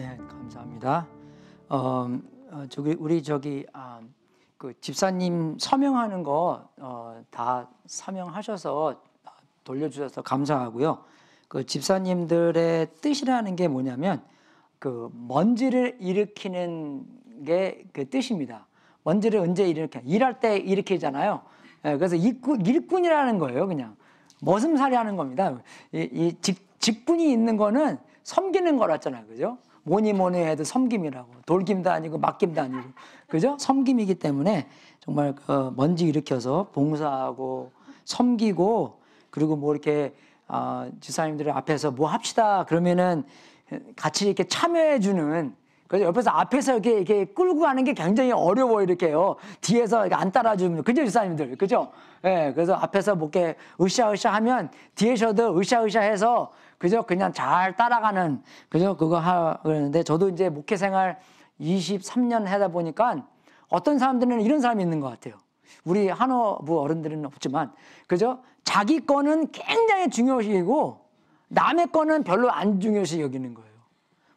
네, 감사합니다. 음, 어, 저기 우리 저기 아, 그 집사님 서명하는 거다 어, 서명하셔서 아, 돌려주셔서 감사하고요. 그 집사님들의 뜻이라는 게 뭐냐면 그 먼지를 일으키는 게 그 뜻입니다. 먼지를 언제 일으켜? 일할 때 일으키잖아요. 예, 그래서 일꾼, 일꾼이라는 거예요, 그냥. 머슴살이 하는 겁니다. 이, 이 직, 직분이 있는 거는 섬기는 거랬잖아요. 그죠? 뭐니 뭐니 해도 섬김이라고 돌김도 아니고 맡김도 아니고 그죠? 섬김이기 때문에 정말 어, 먼지 일으켜서 봉사하고 섬기고 그리고 뭐 이렇게 어, 지사님들 앞에서 뭐 합시다 그러면은 같이 이렇게 참여해주는 그래서 옆에서 앞에서 이렇게, 이렇게 끌고 가는 게 굉장히 어려워 이렇게요. 뒤에서 이렇게 안 따라주면 그죠 지사님들 그죠? 예, 네, 그래서 앞에서 뭐 이렇게 으쌰으쌰 하면 뒤에서도 으쌰으쌰 해서 그저 그냥 잘 따라가는 그저 그거 하 그러는데 저도 이제 목회 생활 23년 하다 보니까 어떤 사람들은 이런 사람이 있는 것 같아요. 우리 한어부 어른들은 없지만 그저 자기 거는 굉장히 중요시이고 남의 거는 별로 안 중요시 여기는 거예요.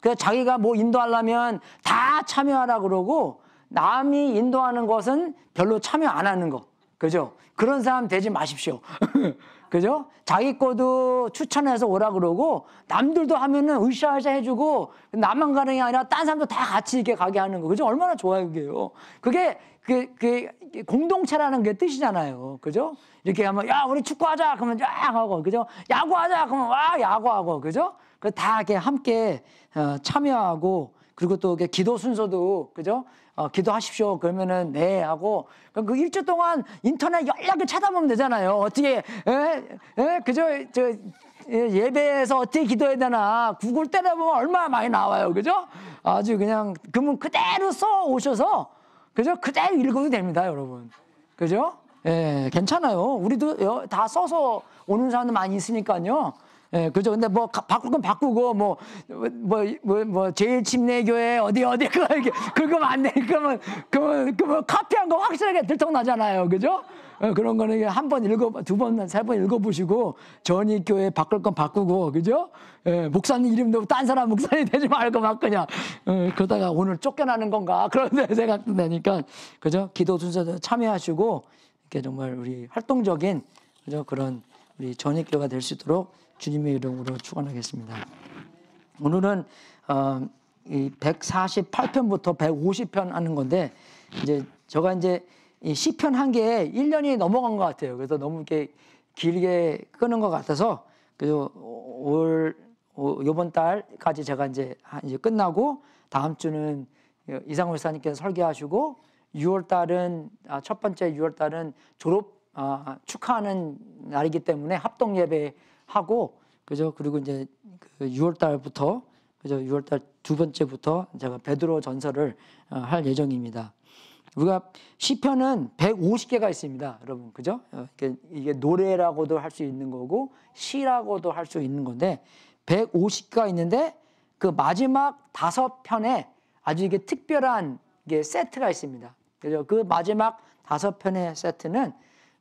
그래서 자기가 뭐 인도하려면 다 참여하라 그러고 남이 인도하는 것은 별로 참여 안 하는 거. 그죠? 그런 사람 되지 마십시오. 그죠? 자기 거도 추천해서 오라 그러고 남들도 하면은 으쌰으쌰 해주고 나만 가는 게 아니라 딴 사람도 다 같이 이렇게 가게 하는 거. 그죠? 얼마나 좋아요, 그게요. 그게 그, 그, 공동체라는 게 뜻이잖아요. 그죠? 이렇게 하면, 야, 우리 축구하자! 그러면 쫙 하고, 그죠? 야구하자! 그러면 와! 야구하고, 그죠? 그다 이렇게 함께 어, 참여하고, 그리고 또 이렇게 기도 순서도, 그죠? 어, 기도하십시오. 그러면은 네 하고 그 일주 동안 인터넷 연락을 찾아보면 되잖아요. 어떻게 예, 예, 그저 저 예, 예배에서 어떻게 기도해야 되나 구글 때려보면 얼마나 많이 나와요. 그죠? 아주 그냥 그문 그대로 써 오셔서 그죠? 그대로 읽어도 됩니다, 여러분. 그죠? 예, 괜찮아요. 우리도 다 써서 오는 사람도 많이 있으니까요. 예, 그죠. 근데 뭐 바꿀 건 바꾸고 뭐 뭐 뭐 뭐, 뭐, 뭐, 제일 침례교회 어디 어디 그거 이렇게 그거 면안그니까 그러면 그러면 카피한 거 확실하게 들통나잖아요. 그죠? 예, 그런 거는 한 번 읽어 두 번 세 번 읽어 보시고 전이 교회 바꿀 건 바꾸고 그죠? 예, 목사님 이름도 딴 사람 목사님 되지 말고 막 그냥 예, 그러다가 오늘 쫓겨나는 건가 그런 생각도 되니까 그죠? 기도 순서도 참여하시고 이렇게 정말 우리 활동적인 그죠? 그런 우리 전이교가될 수 있도록 주님의 이름으로 축원하겠습니다. 오늘은 어, 이 148편부터 150편 하는 건데 이제 제가 이제 시편 한 개에 1년이 넘어간 것 같아요. 그래서 너무 이렇게 길게 끄는 것 같아서 그래서 올 요번 달까지 제가 이제 아, 이제 끝나고 다음 주는 이상호 사님께서 설계하시고 6월 달은 아, 첫 번째 6월 달은 졸업 아, 축하하는 날이기 때문에 합동 예배 하고 그죠? 그리고 이제 그 6월 달부터 그죠? 6월 달 두 번째부터 제가 베드로 전설을 어, 할 예정입니다. 우리가 시편은 150개가 있습니다. 여러분. 그죠? 어, 이게, 노래라고도 할 수 있는 거고 시라고도 할 수 있는 건데 150개가 있는데 그 마지막 다섯 편에 아주 이게 특별한 이게 세트가 있습니다. 그죠? 그 마지막 다섯 편의 세트는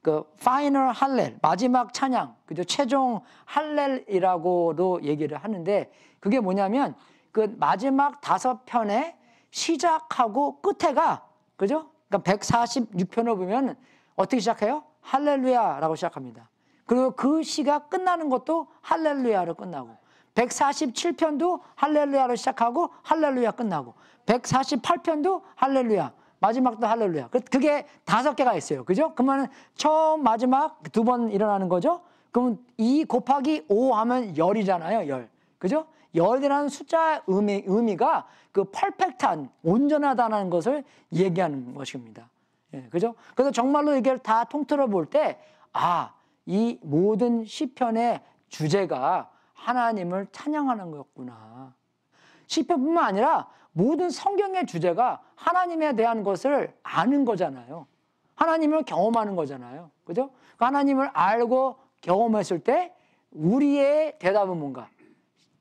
그 파이널 할렐 마지막 찬양 그죠 최종 할렐이라고도 얘기를 하는데 그게 뭐냐면 그 마지막 다섯 편의 시작하고 끝에가 그죠 그러니까 146편을 보면 어떻게 시작해요 할렐루야라고 시작합니다 그리고 그 시가 끝나는 것도 할렐루야로 끝나고 147편도 할렐루야로 시작하고 할렐루야 끝나고 148편도 할렐루야 마지막도 할렐루야. 그, 그게 다섯 개가 있어요. 그죠? 그러면 처음, 마지막 두 번 일어나는 거죠? 그럼 이 곱하기 오 하면 열이잖아요, 열. 그죠? 열이라는 숫자의 의미, 의미가 그 퍼펙트한, 온전하다는 것을 얘기하는 것입니다. 예, 그죠? 그래서 정말로 이걸 다 통틀어 볼 때, 아, 이 모든 시편의 주제가 하나님을 찬양하는 거였구나. 시편뿐만 아니라 모든 성경의 주제가 하나님에 대한 것을 아는 거잖아요. 하나님을 경험하는 거잖아요. 그죠? 그러니까 하나님을 알고 경험했을 때 우리의 대답은 뭔가?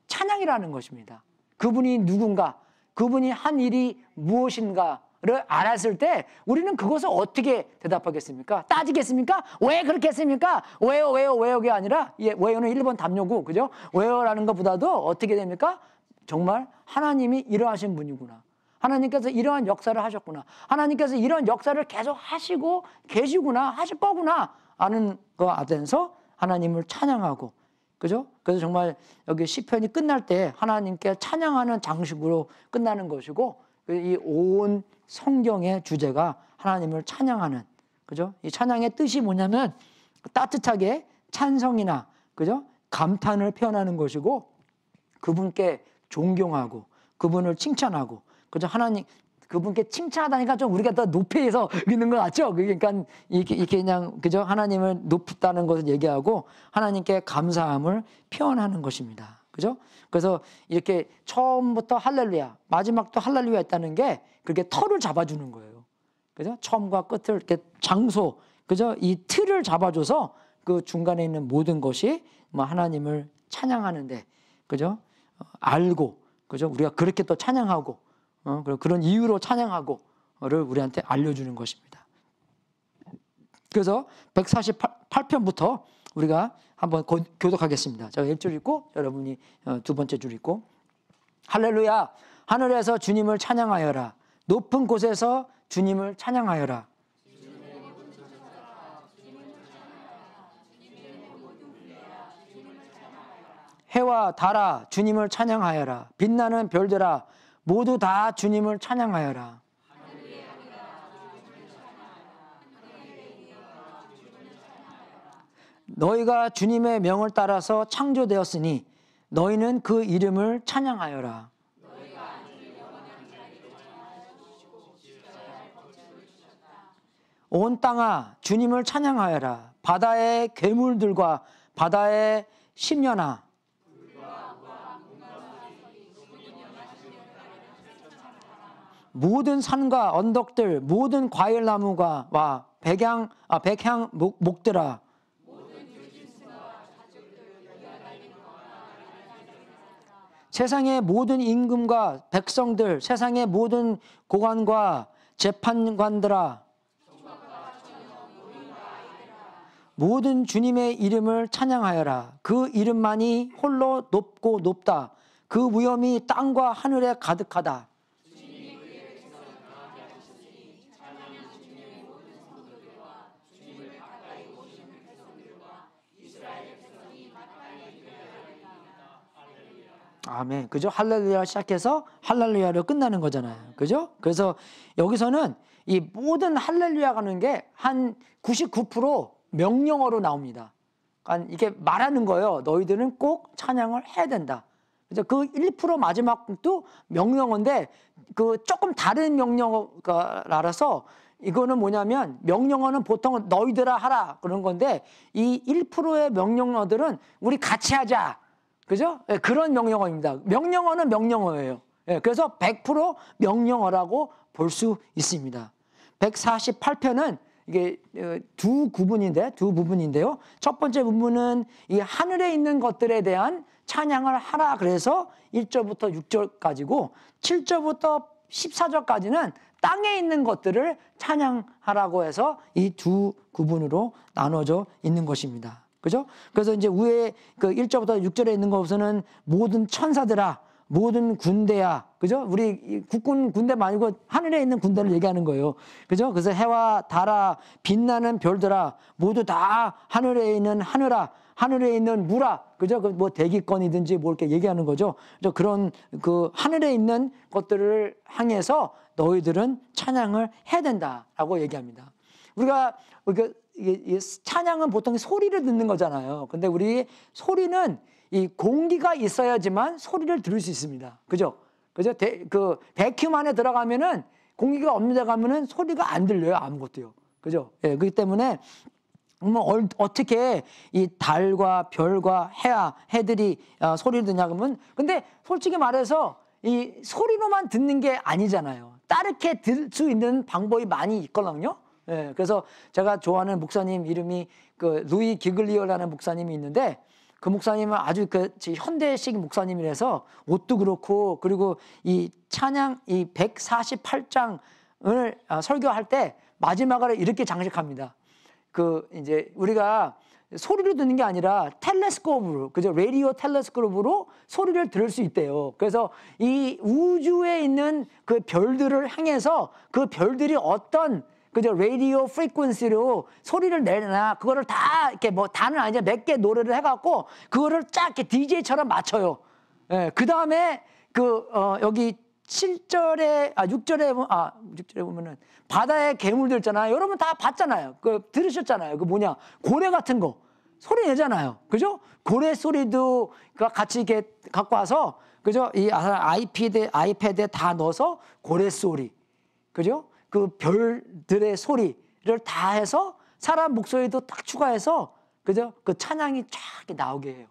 찬양이라는 것입니다. 그분이 누군가, 그분이 한 일이 무엇인가를 알았을 때 우리는 그것을 어떻게 대답하겠습니까? 따지겠습니까? 왜 그렇게 했습니까? 왜요, 왜요, 왜요가 아니라, 예, 왜요는 1번 답요구, 그죠? 왜요라는 것보다도 어떻게 됩니까? 정말 하나님이 이러하신 분이구나. 하나님께서 이러한 역사를 하셨구나. 하나님께서 이런 역사를 계속 하시고 계시구나. 하실 거구나. 아는 거아에서 하나님을 찬양하고 그죠? 그래서 정말 여기 시편이 끝날 때 하나님께 찬양하는 장식으로 끝나는 것이고 그 이온 성경의 주제가 하나님을 찬양하는 그죠? 이 찬양의 뜻이 뭐냐면 따뜻하게 찬성이나 그죠? 감탄을 표현하는 것이고 그분께 존경하고 그분을 칭찬하고 그죠 하나님 그분께 칭찬하다니까 좀 우리가 더 높이해서 믿는것 같죠? 그러니까 이렇게, 이렇게 그냥 그죠 하나님을 높다는 것을 얘기하고 하나님께 감사함을 표현하는 것입니다. 그죠? 그래서 이렇게 처음부터 할렐루야, 마지막도 할렐루야 했다는 게 그렇게 털을 잡아주는 거예요. 그죠? 처음과 끝을 이렇게 장소, 그죠? 이 틀을 잡아줘서 그 중간에 있는 모든 것이 뭐 하나님을 찬양하는데, 그죠? 알고 그죠? 우리가 그렇게 또 찬양하고 어, 그런 이유로 찬양하고를 우리한테 알려주는 것입니다. 그래서 148편부터 우리가 한번 교독하겠습니다. 제가 1줄 읽고 여러분이 어, 두 번째 줄 읽고 할렐루야 하늘에서 주님을 찬양하여라 높은 곳에서 주님을 찬양하여라 해와 달아 주님을 찬양하여라. 빛나는 별들아 모두 다 주님을 찬양하여라. 너희가 주님의 명을 따라서 창조되었으니 너희는 그 이름을 찬양하여라. 온 땅아 주님을 찬양하여라. 바다의 괴물들과 바다의 심년아 모든 산과 언덕들 모든 과일 나무가 와 백향 아 백향 목, 목들아 세상의 모든 임금과 백성들 세상의 모든 고관과 재판관들아 모든 주님의 이름을 찬양하여라. 그 이름만이 홀로 높고 높다. 그 위엄이 땅과 하늘에 가득하다. 아멘. 그죠? 할렐루야 시작해서 할렐루야로 끝나는 거잖아요. 그죠? 그래서 여기서는 이 모든 할렐루야 가는 게 한 99% 명령어로 나옵니다. 그러니까 이게 말하는 거예요. 너희들은 꼭 찬양을 해야 된다. 그래서 그1% 마지막도 명령어인데 그 조금 다른 명령어라서 이거는 뭐냐면 명령어는 보통 너희들아 하라 그런 건데 이 1%의 명령어들은 우리 같이 하자. 그죠? 예, 그런 명령어입니다. 명령어는 명령어예요. 예, 그래서 100% 명령어라고 볼 수 있습니다. 148편은 이게 어, 두 구분인데 두 부분인데요. 첫 번째 부분은 이 하늘에 있는 것들에 대한 찬양을 하라 그래서 1절부터 6절까지고 7절부터 14절까지는 땅에 있는 것들을 찬양하라고 해서 이 두 구분으로 나눠져 있는 것입니다. 그죠? 그래서 이제 위에 그 1절부터 6절에 있는 것에서는 모든 천사들아, 모든 군대야. 그죠? 우리 국군 군대 말고 하늘에 있는 군대를 얘기하는 거예요. 그죠? 그래서 해와 달아, 빛나는 별들아, 모두 다 하늘에 있는 하늘아, 하늘에 있는 무라. 그죠? 그 뭐 대기권이든지 뭐 이렇게 얘기하는 거죠. 그죠? 그런 그 하늘에 있는 것들을 향해서 너희들은 찬양을 해야 된다라고 얘기합니다. 우리가 그 이게 이게 찬양은 보통 소리를 듣는 거잖아요. 근데 우리 소리는 이 공기가 있어야지만 소리를 들을 수 있습니다. 그죠? 그죠? 데, 그 백큐 안에 들어가면은 공기가 없는 데 가면은 소리가 안 들려요. 아무것도요. 그죠? 예, 그렇기 때문에 뭐 어, 어떻게 이 달과 별과 해와 해들이 어, 소리를 듣냐 그러면 근데 솔직히 말해서 이 소리로만 듣는 게 아니잖아요. 따르게 들 수 있는 방법이 많이 있거든요. 예, 그래서 제가 좋아하는 목사님 이름이 그 루이 기글리오라는 목사님이 있는데 그 목사님은 아주 그 현대식 목사님이라서 옷도 그렇고 그리고 이 찬양 이 148장을 아, 설교할 때마지막으로 이렇게 장식합니다. 그 이제 우리가 소리를 듣는 게 아니라 텔레스코프로 그죠 레디오 텔레스코프로 소리를 들을 수 있대요. 그래서 이 우주에 있는 그 별들을 향해서 그 별들이 어떤 그죠? 라디오 프리퀀시로 소리를 내나 그거를 다 이렇게 뭐단는 아니야 몇개 노래를 해갖고 그거를 쫙 이렇게 DJ처럼 맞춰요. 예, 그 다음에 그, 어, 여기 7절에, 아, 6절에, 아, 6절에 보면은 바다의 괴물들 있잖아요. 여러분 다 봤잖아요. 그 들으셨잖아요. 그 뭐냐. 고래 같은 거. 소리 내잖아요. 그죠? 고래 소리도 같이 이렇게 갖고 와서, 그죠? 이 아이패드, 아이패드에 다 넣어서 고래 소리. 그죠? 그 별들의 소리를 다 해서 사람 목소리도 딱 추가해서 그죠? 그 찬양이 쫙 나오게 해요.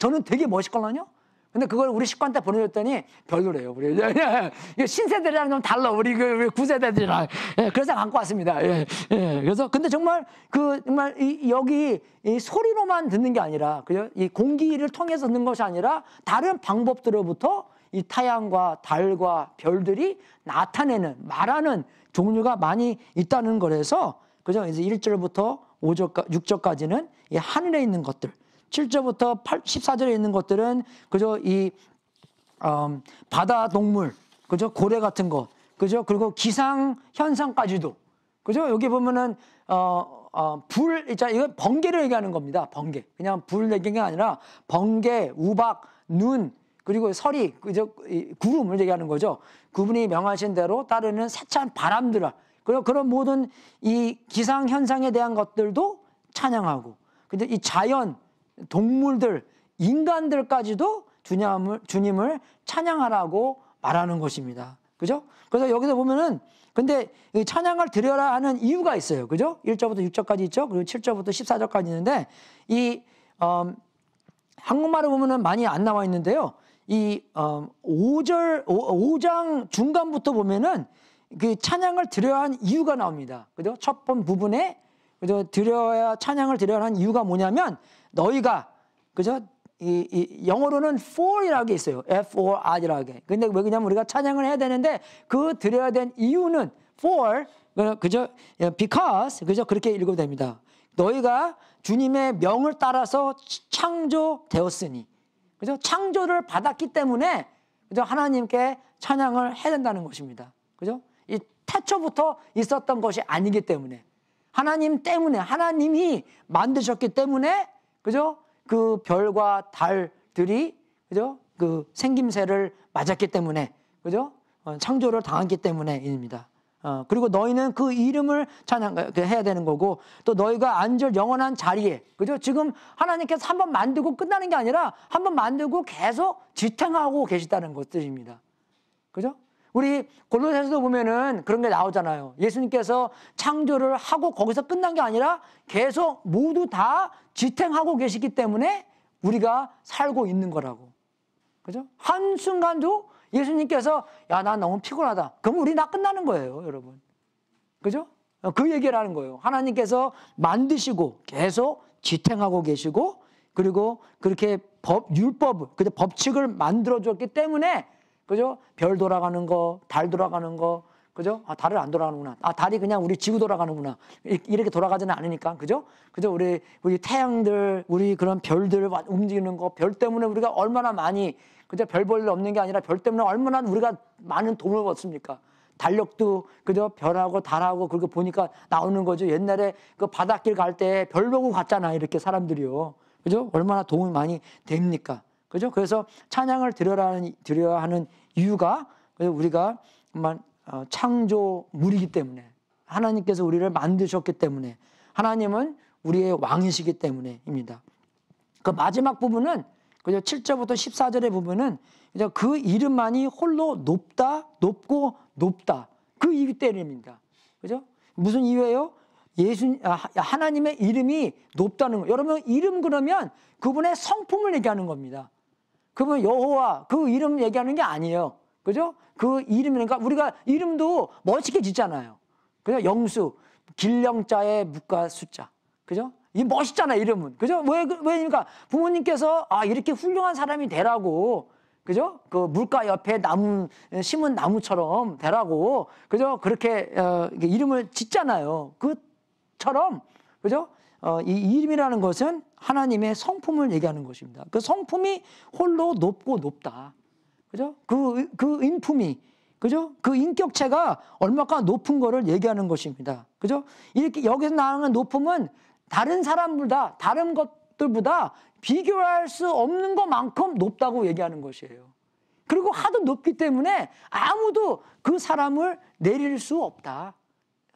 저는 되게 멋있거든요. 근데 그걸 우리 식구한테 보내줬더니 별로래요. 우리 신세대랑 좀 달라. 우리 그 구세대들이랑. 예, 그래서 갖고 왔습니다. 예, 예. 그래서 근데 정말 그 정말 이, 여기 이 소리로만 듣는 게 아니라 그죠? 이 공기를 통해서 듣는 것이 아니라 다른 방법들로부터 이太阳과 달과 별들이 나타내는 말하는 종류가 많이 있다는 거라서 그죠? 이제 1절부터 5절까 6절까지는 이 하늘에 있는 것들, 7절부터 8, 14절에 있는 것들은 그죠? 이 어, 바다 동물, 그죠? 고래 같은 거, 그죠? 그리고 기상 현상까지도 그죠? 여기 보면은 어, 어, 불, 자 이건 번개를 얘기하는 겁니다. 번개. 그냥 불 얘기가 아니라 번개, 우박, 눈, 그리고 설이 그저 구름을 얘기하는 거죠. 그분이 명하신 대로 따르는 세찬 바람들아. 그리고 그런 모든 이 기상 현상에 대한 것들도 찬양하고, 근데 이 자연, 동물들, 인간들까지도 주님을 주님을 찬양하라고 말하는 것입니다. 그죠? 그래서 여기서 보면은 근데 찬양을 드려라 하는 이유가 있어요. 그죠? 1절부터 6절까지 있죠. 그리고 7절부터 14절까지 있는데 이 어, 음, 한국말을 보면은 많이 안 나와 있는데요. 이 어, 5절 5, 5장 중간부터 보면은 그 찬양을 드려야 한 이유가 나옵니다. 그죠? 첫 번 부분에 그죠? 드려야 찬양을 드려야 한 이유가 뭐냐면 너희가 그죠? 이, 이 영어로는 for이라고 있어요. F-O-R이라고. 근데 왜 그냐면 우리가 찬양을 해야 되는데 그 드려야 된 이유는 for 그죠? 예, because 그죠? 그렇게 읽어도 됩니다. 너희가 주님의 명을 따라서 창조되었으니 그죠? 창조를 받았기 때문에 그죠? 하나님께 찬양을 해야 된다는 것입니다. 그죠? 이 태초부터 있었던 것이 아니기 때문에 하나님 때문에 하나님이 만드셨기 때문에 그죠? 그 별과 달들이 그죠? 그 생김새를 맞았기 때문에 그죠? 어, 창조를 당했기 때문에입니다. 어, 그리고 너희는 그 이름을 찬양해야 그 되는 거고 또 너희가 앉을 영원한 자리에 그죠? 지금 하나님께서 한 번 만들고 끝나는 게 아니라 한 번 만들고 계속 지탱하고 계시다는 것들입니다 그죠? 우리 골로새서도 보면은 그런 게 나오잖아요. 예수님께서 창조를 하고 거기서 끝난 게 아니라 계속 모두 다 지탱하고 계시기 때문에 우리가 살고 있는 거라고. 그죠? 한순간도 예수님께서 야, 나 너무 피곤하다. 그럼 우리 나 끝나는 거예요, 여러분. 그죠? 그 얘기를 하는 거예요. 하나님께서 만드시고 계속 지탱하고 계시고 그리고 그렇게 법, 율법, 그 법칙을 만들어줬기 때문에 그죠? 별 돌아가는 거, 달 돌아가는 거, 그죠? 아, 달을 안 돌아가는구나. 아, 달이 그냥 우리 지구 돌아가는구나. 이렇게 돌아가지는 않으니까, 그죠? 그죠? 우리, 우리 태양들, 우리 그런 별들 움직이는 거, 별 때문에 우리가 얼마나 많이 그저 별볼일 없는 게 아니라 별 때문에 얼마나 우리가 많은 돈을 벌습니까? 달력도 그저 별하고 달하고 그렇게 보니까 나오는 거죠. 옛날에 그 바닷길 갈 때 별 보고 갔잖아. 이렇게 사람들이요. 그죠? 얼마나 도움이 많이 됩니까? 그죠? 그래서 찬양을 드려라는, 드려야 하는 이유가 우리가 어, 창조물이기 때문에 하나님께서 우리를 만드셨기 때문에 하나님은 우리의 왕이시기 때문에입니다. 그 마지막 부분은 그죠? 7절부터 14절에 보면은 이제 그 이름만이 홀로 높다, 높고 높다. 그 이유 때문입니다. 그죠? 무슨 이유예요? 예수 아, 하나님의 이름이 높다는 거. 여러분 이름 그러면 그분의 성품을 얘기하는 겁니다. 그분 여호와 그 이름 얘기하는 게 아니에요. 그죠? 그 이름이니까 그러니까 우리가 이름도 멋있게 짓잖아요. 그죠? 영수 길령자의 묵과 숫자. 그죠? 이 멋있잖아 이름은 그죠? 왜 그, 왜입니까? 부모님께서 아 이렇게 훌륭한 사람이 되라고 그죠? 그 물가 옆에 나무 심은 나무처럼 되라고 그죠? 그렇게 어, 이름을 짓잖아요. 그처럼 그죠? 어, 이 이름이라는 것은 하나님의 성품을 얘기하는 것입니다. 그 성품이 홀로 높고 높다. 그죠? 그, 그 인품이, 그죠? 그 인격체가 얼마큼 높은 거를 얘기하는 것입니다. 그죠? 이렇게, 여기서 나오는 높음은 다른 사람보다 들 다른 것들보다 비교할 수 없는 것만큼 높다고 얘기하는 것이에요. 그리고 하도 높기 때문에 아무도 그 사람을 내릴 수 없다.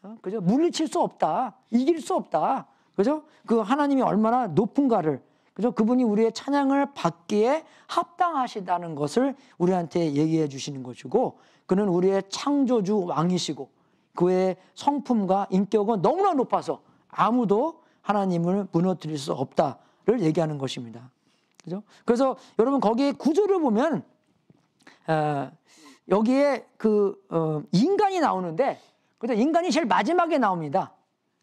어? 그죠? 물리칠 수 없다. 이길 수 없다. 그죠? 그 하나님이 얼마나 높은가를 그죠? 그분이 우리의 찬양을 받기에 합당하시다는 것을 우리한테 얘기해 주시는 것이고 그는 우리의 창조주 왕이시고 그의 성품과 인격은 너무나 높아서 아무도 하나님을 무너뜨릴 수 없다를 얘기하는 것입니다. 그죠? 그래서 여러분 거기에 구조를 보면 어, 여기에 그 어, 인간이 나오는데 그래 인간이 제일 마지막에 나옵니다.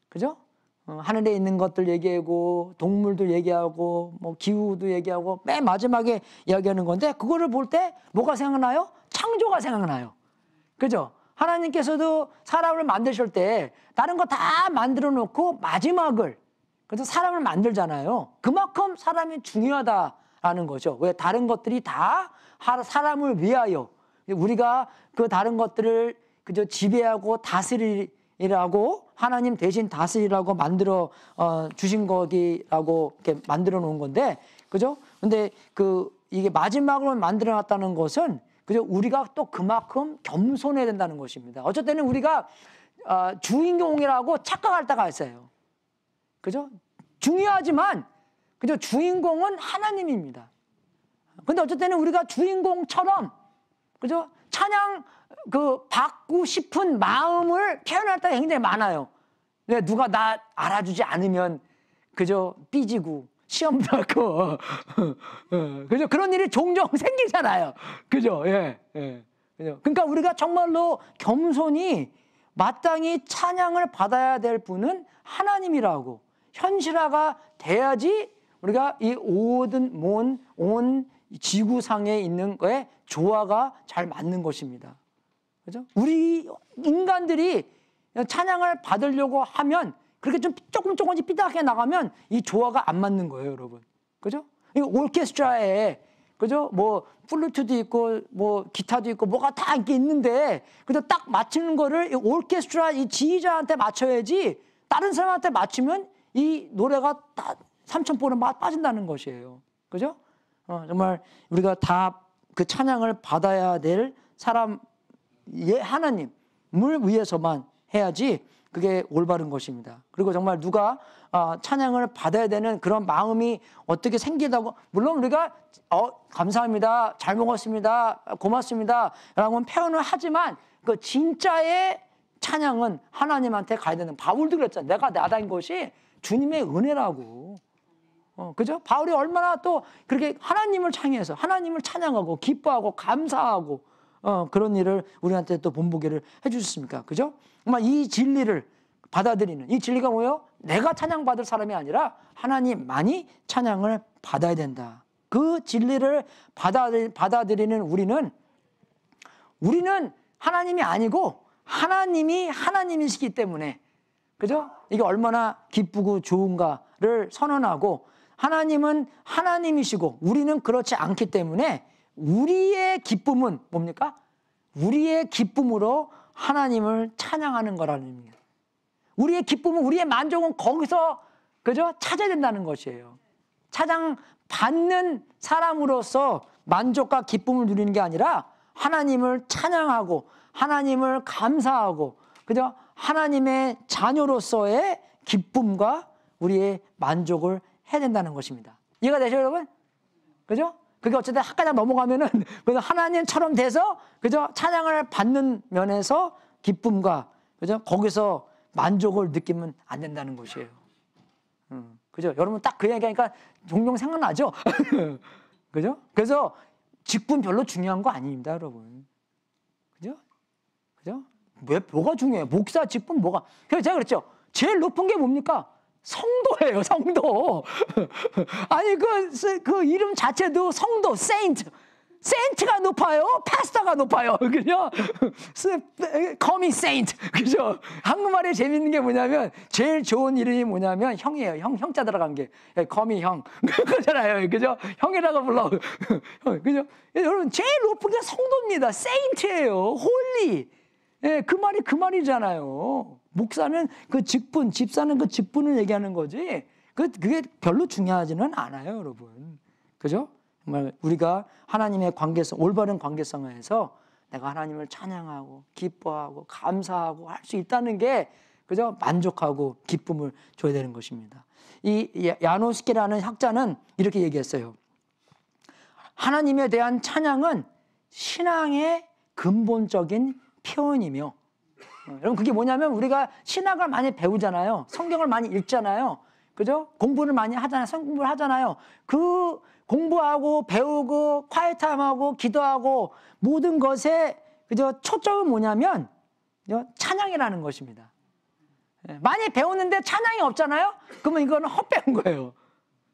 그죠? 어, 하늘에 있는 것들 얘기하고 동물도 얘기하고 뭐 기후도 얘기하고 맨 마지막에 이야기하는 건데 그거를 볼 때 뭐가 생각나요? 창조가 생각나요. 그죠? 하나님께서도 사람을 만드실 때 다른 거 다 만들어 놓고 마지막을 그래서 사람을 만들잖아요. 그만큼 사람이 중요하다라는 거죠. 왜 다른 것들이 다 사람을 위하여 우리가 그 다른 것들을 그저 지배하고 다스리라고 하나님 대신 다스리라고 만들어 어, 주신 거기라고 이렇게 만들어 놓은 건데 그죠? 근데 그 이게 마지막으로 만들어 놨다는 것은 그죠? 우리가 또 그만큼 겸손해야 된다는 것입니다. 어쨌든 우리가 어, 주인공이라고 착각할 때가 있어요. 그죠? 중요하지만 그죠? 주인공은 하나님입니다. 근데 어쨌든 우리가 주인공처럼 그죠? 찬양 그 받고 싶은 마음을 표현할 때가 굉장히 많아요. 누가 나 알아주지 않으면 그저 삐지고 시험 받고 어, 그죠? 그런 일이 종종 생기잖아요. 그죠? 예. 예. 그러니까 우리가 정말로 겸손히 마땅히 찬양을 받아야 될 분은 하나님이라고 현실화가 돼야지 우리가 이 모든 몬, 온 지구상에 있는 거에 조화가 잘 맞는 것입니다. 그죠? 우리 인간들이 찬양을 받으려고 하면 그렇게 좀 조금 조금씩 삐딱하게 나가면 이 조화가 안 맞는 거예요, 여러분. 그죠? 이 오케스트라에 그죠? 뭐 플루트도 있고 뭐 기타도 있고 뭐가 다 이렇게 있는데 그래도 딱 맞추는 거를 이 오케스트라 이 지휘자한테 맞춰야지 다른 사람한테 맞추면 이 노래가 다 삼천 0는번막 빠진다는 것이에요. 그죠? 어, 정말 우리가 다 그 찬양을 받아야 될 사람, 예, 하나님을 위해서만 해야지 그게 올바른 것입니다. 그리고 정말 누가 어, 찬양을 받아야 되는 그런 마음이 어떻게 생기다고 물론 우리가 어, 감사합니다, 잘 먹었습니다, 고맙습니다라고는 표현을 하지만 그 진짜의 찬양은 하나님한테 가야 되는 바울도 그랬잖아요. 내가 나다인 것이 주님의 은혜라고. 어, 그죠? 바울이 얼마나 또 그렇게 하나님을 창해서 하나님을 찬양하고 기뻐하고 감사하고 어, 그런 일을 우리한테 또 본보기를 해주셨습니까? 그죠? 이 진리를 받아들이는 이 진리가 뭐예요? 내가 찬양받을 사람이 아니라 하나님만이 찬양을 받아야 된다. 그 진리를 받아들이, 는 우리는 우리는 하나님이 아니고 하나님이 하나님이시기 때문에 그죠? 이게 얼마나 기쁘고 좋은가를 선언하고 하나님은 하나님이시고 우리는 그렇지 않기 때문에 우리의 기쁨은 뭡니까? 우리의 기쁨으로 하나님을 찬양하는 거라는 의미입니 우리의 기쁨은 우리의 만족은 거기서 그죠? 찾아야 된다는 것이에요. 차장 받는 사람으로서 만족과 기쁨을 누리는 게 아니라 하나님을 찬양하고 하나님을 감사하고 그죠? 하나님의 자녀로서의 기쁨과 우리의 만족을 해야 된다는 것입니다. 이해가 되죠, 여러분? 그죠? 그게 어쨌든 학가장 넘어가면은 그래 하나님처럼 돼서 그죠? 찬양을 받는 면에서 기쁨과 그죠? 거기서 만족을 느끼면 안 된다는 것이에요. 음, 그죠? 여러분 딱 그 얘기하니까 종종 생각나죠? 그죠? 그래서 직분 별로 중요한 거 아닙니다, 여러분. 그죠? 그죠? 왜 뭐가 중요해요? 목사 직분 뭐가? 그래서 제가 그랬죠. 제일 높은 게 뭡니까? 성도예요, 성도. 아니 그그 그 이름 자체도 성도, 세인트. 세인트가 높아요? 파스타가 높아요? 그죠? 커미 세인트. 그죠? 한국말에 재밌는 게 뭐냐면, 제일 좋은 이름이 뭐냐면, 형이에요. 형, 형자 들어간 게. 커미 예, 형. 그거잖아요. 그죠? 형이라고 불러. 그죠? 여러분, 제일 높은 게 성도입니다. 세인트예요. 홀리. 예, 그 말이 그 말이잖아요. 목사는 그 직분, 집사는 그 직분을 얘기하는 거지. 그 그게 별로 중요하지는 않아요, 여러분. 그죠? 정말 우리가 하나님의 관계성, 올바른 관계성에서 내가 하나님을 찬양하고 기뻐하고 감사하고 할 수 있다는 게 그죠? 만족하고 기쁨을 줘야 되는 것입니다. 이 야노스키라는 학자는 이렇게 얘기했어요. 하나님에 대한 찬양은 신앙의 근본적인 표현이며 어, 여러분 그게 뭐냐면 우리가 신학을 많이 배우잖아요. 성경을 많이 읽잖아요. 그죠? 공부를 많이 하잖아요. 성공부를 하잖아요. 그 공부하고 배우고 콰이타임하고 기도하고 모든 것에 그죠? 초점은 뭐냐면 찬양이라는 것입니다. 예, 많이 배우는데 찬양이 없잖아요? 그러면 이거는 헛배운 거예요.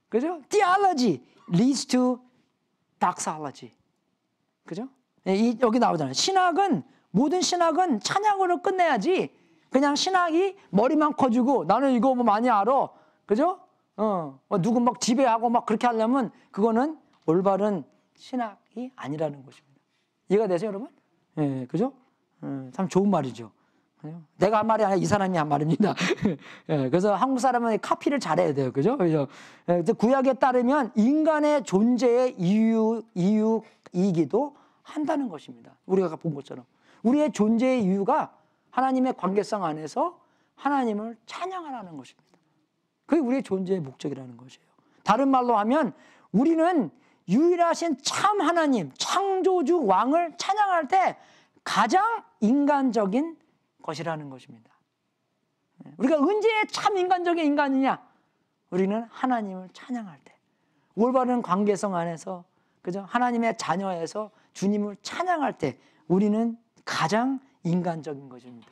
그죠? Theology leads to doxology. 그죠? 예, 이, 여기 나오잖아요. 신학은 모든 신학은 찬양으로 끝내야지 그냥 신학이 머리만 커지고 나는 이거 뭐 많이 알아. 그죠? 어, 뭐 누구 막 지배하고 막 그렇게 하려면 그거는 올바른 신학이 아니라는 것입니다. 이해가 되세요, 여러분? 예, 그죠? 예, 참 좋은 말이죠. 내가 한 말이 아니라 이 사람이 한 말입니다. 예, 그래서 한국 사람은 카피를 잘해야 돼요. 그죠? 그죠? 예, 구약에 따르면 인간의 존재의 이유, 이유, 이기도 한다는 것입니다. 우리가 본 것처럼. 우리의 존재의 이유가 하나님의 관계성 안에서 하나님을 찬양하라는 것입니다. 그게 우리의 존재의 목적이라는 것이에요. 다른 말로 하면 우리는 유일하신 참 하나님, 창조주 왕을 찬양할 때 가장 인간적인 것이라는 것입니다. 우리가 언제 참 인간적인 인간이냐? 우리는 하나님을 찬양할 때. 올바른 관계성 안에서, 그죠? 하나님의 자녀에서 주님을 찬양할 때 우리는 가장 인간적인 것입니다.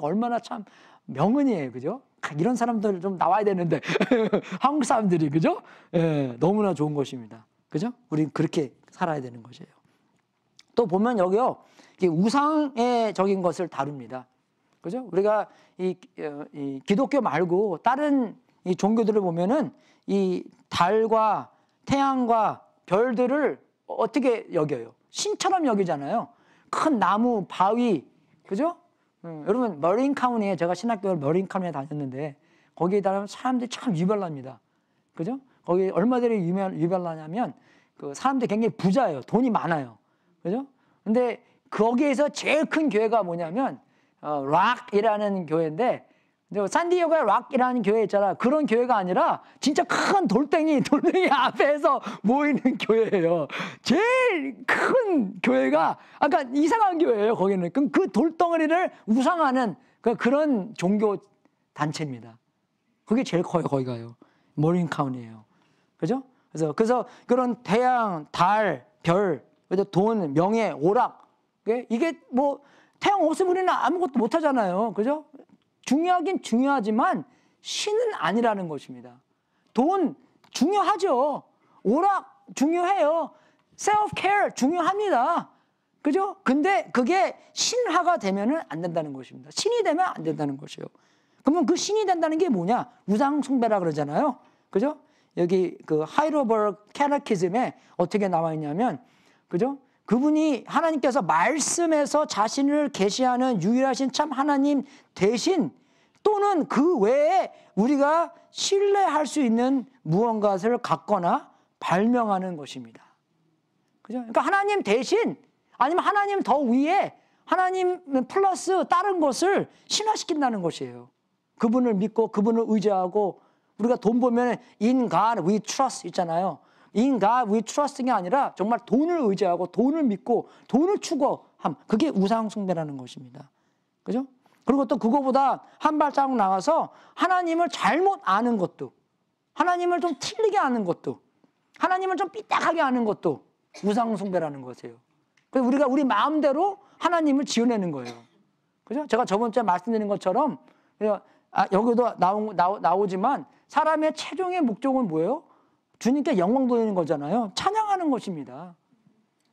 얼마나 참 명언이에요, 그죠? 이런 사람들 좀 나와야 되는데 한국 사람들이 그죠? 예, 너무나 좋은 것입니다. 그죠? 우린 그렇게 살아야 되는 것이에요. 또 보면 여기요, 우상의 적인 것을 다룹니다. 그죠? 우리가 이, 어, 이 기독교 말고 다른 이 종교들을 보면은 이 달과 태양과 별들을 어떻게 여겨요? 신처럼 여기잖아요. 큰 나무, 바위, 그죠? 음, 여러분 머린 카운티에 제가 신학교를 머린 카운티에 다녔는데 거기에 따르면 사람들이 참 유별납니다. 그죠? 거기 얼마들이 유별, 유별나냐면 그 사람들이 굉장히 부자예요. 돈이 많아요. 그죠? 근데 거기에서 제일 큰 교회가 뭐냐면 어, 락이라는 교회인데 산디에가의 락이라는 교회 있잖아. 그런 교회가 아니라 진짜 큰 돌덩이, 돌덩이 앞에서 모이는 교회예요. 제일 큰 교회가 아까 이상한 교회예요. 거기는 그럼 그 돌덩어리를 우상하는 그 그런 종교 단체입니다. 그게 제일 커요. 거기가요. 모링 카운이에요. 그죠? 그래서 그래서 그런 태양, 달, 별, 그죠? 돈, 명예, 오락 예? 이게 뭐 태양 없으면 우리는 아무것도 못 하잖아요. 그죠? 중요하긴 중요하지만 신은 아니라는 것입니다. 돈 중요하죠. 오락 중요해요. self care 중요합니다. 그죠? 근데 그게 신화가 되면은 안 된다는 것입니다. 신이 되면 안 된다는 것이요. 그러면 그 신이 된다는 게 뭐냐? 우상숭배라 그러잖아요. 그죠? 여기 그하이로버 캐나키즘에 어떻게 나와 있냐면 그죠? 그분이 하나님께서 말씀에서 자신을 계시하는 유일하신 참 하나님 대신 또는 그 외에 우리가 신뢰할 수 있는 무언가를 갖거나 발명하는 것입니다. 그죠? 그러니까 하나님 대신 아니면 하나님 더 위에 하나님 플러스 다른 것을 신화시킨다는 것이에요. 그분을 믿고 그분을 의지하고 우리가 돈 보면 in God we trust 있잖아요. in God we trust이 아니라 정말 돈을 의지하고 돈을 믿고 돈을 추구함. 그게 우상숭배라는 것입니다. 그죠? 그리고 또 그거보다 한발짝 나가서 하나님을 잘못 아는 것도 하나님을 좀 틀리게 아는 것도 하나님을 좀 삐딱하게 아는 것도 우상숭배라는 거세요. 그래서 우리가 우리 마음대로 하나님을 지어내는 거예요. 그죠? 제가 저번 주에 말씀드린 것처럼 아, 여기도 나오, 나 나오지만 사람의 최종의 목적은 뭐예요? 주님께 영광 돌리는 거잖아요. 찬양하는 것입니다.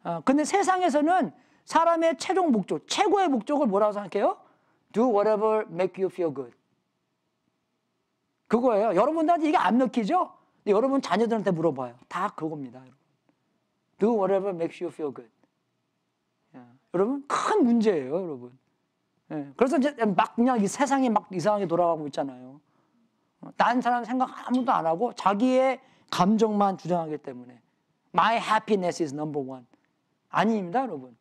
아, 근데 세상에서는 사람의 최종 목적, 최고의 목적을 뭐라고 생각해요? Do whatever make you feel good. 그거예요. 여러분들한테 이게 안 먹히죠? 여러분 자녀들한테 물어봐요. 다 그겁니다. 여러분. Do whatever makes you feel good. 예. 여러분 큰 문제예요, 여러분. 예. 그래서 이제 막 그냥 이 세상이 막 이상하게 돌아가고 있잖아요. 어, 다른 사람 생각 아무도 안 하고 자기의 감정만 주장하기 때문에 My happiness is number one. 아닙니다, 여러분.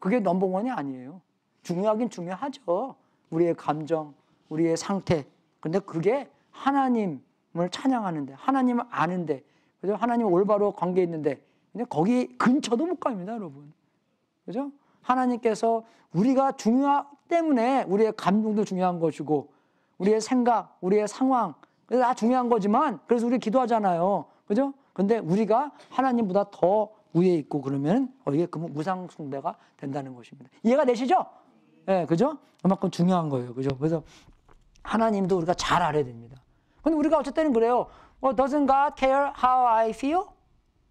그게 넘버원이 아니에요. 중요하긴 중요하죠. 우리의 감정, 우리의 상태. 근데 그게 하나님을 찬양하는데, 하나님을 아는데, 그죠? 하나님 올바로 관계 있는데, 근데 거기 근처도 못 갑니다, 여러분. 그죠? 하나님께서 우리가 중요하 때문에 우리의 감정도 중요한 것이고, 우리의 생각, 우리의 상황, 다 중요한 거지만, 그래서 우리 기도하잖아요. 그죠? 근데 우리가 하나님보다 더 위에 있고 그러면, 어, 이게 그러면 우상숭배가 된다는 것입니다. 이해가 되시죠? 예, 그죠? 그만큼 중요한 거예요. 그죠? 그래서 하나님도 우리가 잘 알아야 됩니다. 근데 우리가 어쨌든 그래요. 어, doesn't God care how I feel?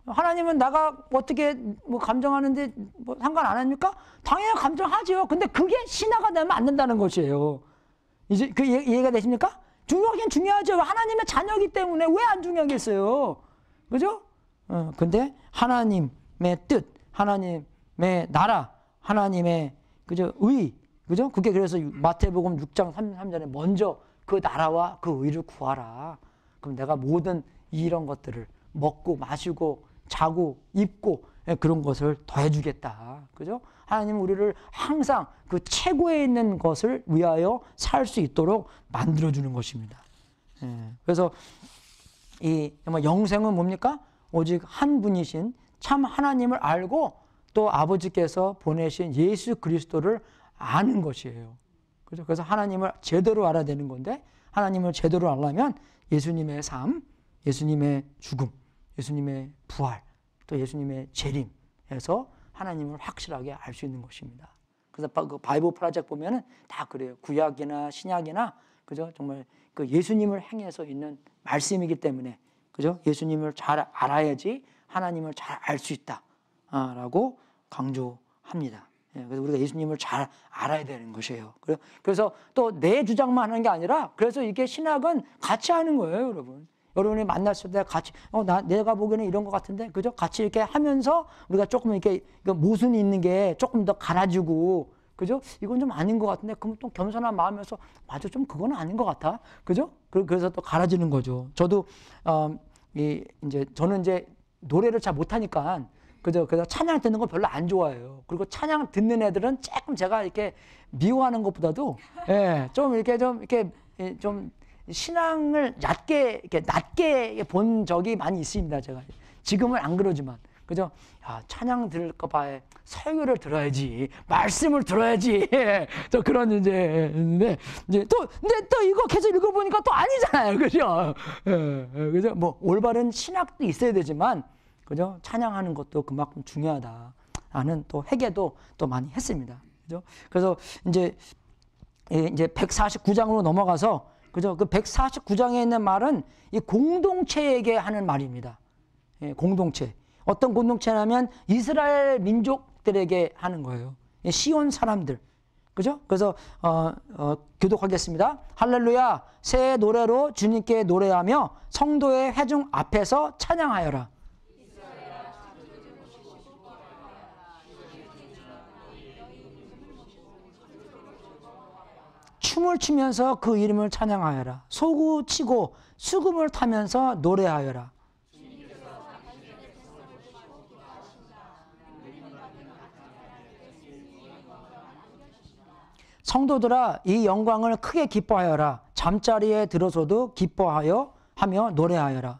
하나님은 내가 어떻게 뭐 감정하는데 뭐 상관 안 합니까? 당연히 감정하지 근데 그게 신화가 되면 안 된다는 것이에요. 이제 그 이해, 가 되십니까? 중요하긴 중요하죠. 하나님의 자녀이기 때문에 왜 안 중요하겠어요? 그죠? 어, 근데 하나님의 뜻, 하나님의 나라, 하나님의 그저 의, 그죠? 그게 그래서 마태복음 6장 33절에 먼저 그 나라와 그 의를 구하라. 그럼 내가 모든 이런 것들을 먹고 마시고 자고 입고 예, 그런 것을 더해 주겠다. 그죠? 하나님 우리를 항상 그 최고에 있는 것을 위하여 살 수 있도록 만들어 주는 것입니다. 예. 그래서 이 뭐 영생은 뭡니까? 오직 한 분이신 참 하나님을 알고 또 아버지께서 보내신 예수 그리스도를 아는 것이에요. 그죠? 그래서 하나님을 제대로 알아야 되는 건데 하나님을 제대로 알려면 예수님의 삶, 예수님의 죽음, 예수님의 부활, 또 예수님의 재림에서 하나님을 확실하게 알 수 있는 것입니다. 그래서 그 바이블 프라젝 보면은 다 그래요. 구약이나 신약이나 그죠? 정말 그 예수님을 행해서 있는 말씀이기 때문에 그죠? 예수님을 잘 알아야지 하나님을 잘 알 수 있다라고 강조합니다. 예, 그래서 우리가 예수님을 잘 알아야 되는 것이에요. 그래서 또 내 주장만 하는 게 아니라 그래서 이게 신학은 같이 하는 거예요, 여러분. 여러분이 만났을 때 같이 어 나 내가 보기에는 이런 것 같은데 그죠? 같이 이렇게 하면서 우리가 조금 이렇게 그 모순이 있는 게 조금 더 갈아주고 그죠? 이건 좀 아닌 것 같은데 그럼 또 겸손한 마음에서 맞아 좀 그건 아닌 것 같아 그죠? 그, 그래서 또 갈아지는 거죠. 저도 어, 이 이제 저는 이제 노래를 잘 못하니까 그죠? 그래서 찬양 듣는 거 별로 안 좋아해요. 그리고 찬양 듣는 애들은 조금 제가 이렇게 미워하는 것보다도 예, 좀 이렇게 좀 이렇게 예, 좀 신앙을 낮게 이렇게 낮게 본 적이 많이 있습니다. 제가 지금은 안 그러지만 그죠? 야, 찬양 들을까 봐에 설교를 들어야지, 말씀을 들어야지. 저 그런 이제 있는데 네. 이제 또 근데 또 이거 계속 읽어보니까 또 아니잖아요, 그죠? 예, 예, 그죠? 뭐 올바른 신학도 있어야 되지만 그죠? 찬양하는 것도 그만큼 중요하다. 라는 또 회개도 또 많이 했습니다. 그죠? 그래서 이제 예, 이제 149장으로 넘어가서 그죠? 그 149장에 있는 말은 이 공동체에게 하는 말입니다. 예, 공동체. 어떤 공동체냐면 이스라엘 민족들에게 하는 거예요. 예, 시온 사람들. 그죠? 그래서 어, 어, 교독하겠습니다. 할렐루야 새 노래로 주님께 노래하며 성도의 회중 앞에서 찬양하여라. 춤을 추면서 그 이름을 찬양하여라. 소구 치고 수금을 타면서 노래하여라. 성도들아 이 영광을 크게 기뻐하여라. 잠자리에 들어서도 기뻐하여 하며 노래하여라.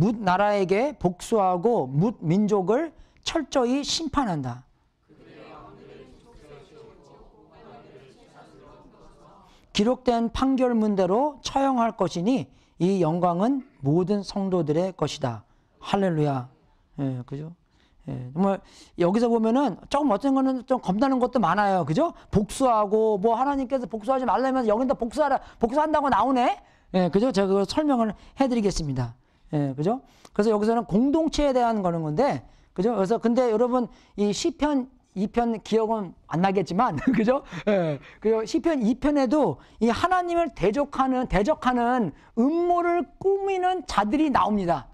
뭇 나라에게 복수하고 묻 민족을 철저히 심판한다. 기록된 판결문대로 처형할 것이니 이 영광은 모든 성도들의 것이다. 할렐루야. 예, 그죠? 예, 정말 여기서 보면은 조금 어떤 거는 좀 겁나는 것도 많아요. 그죠? 복수하고 뭐 하나님께서 복수하지 말라면서 여기다 복수하라, 복수한다고 나오네? 예, 그죠? 제가 그걸 설명을 해드리겠습니다. 예, 그죠? 그래서 여기서는 공동체에 대한 거는 건데, 그죠? 그래서 근데 여러분 이 시편 2편 기억은 안 나겠지만, 그죠? 예. 그 시편 2편에도 이 하나님을 대적하는 대적하는 음모를 꾸미는 자들이 나옵니다.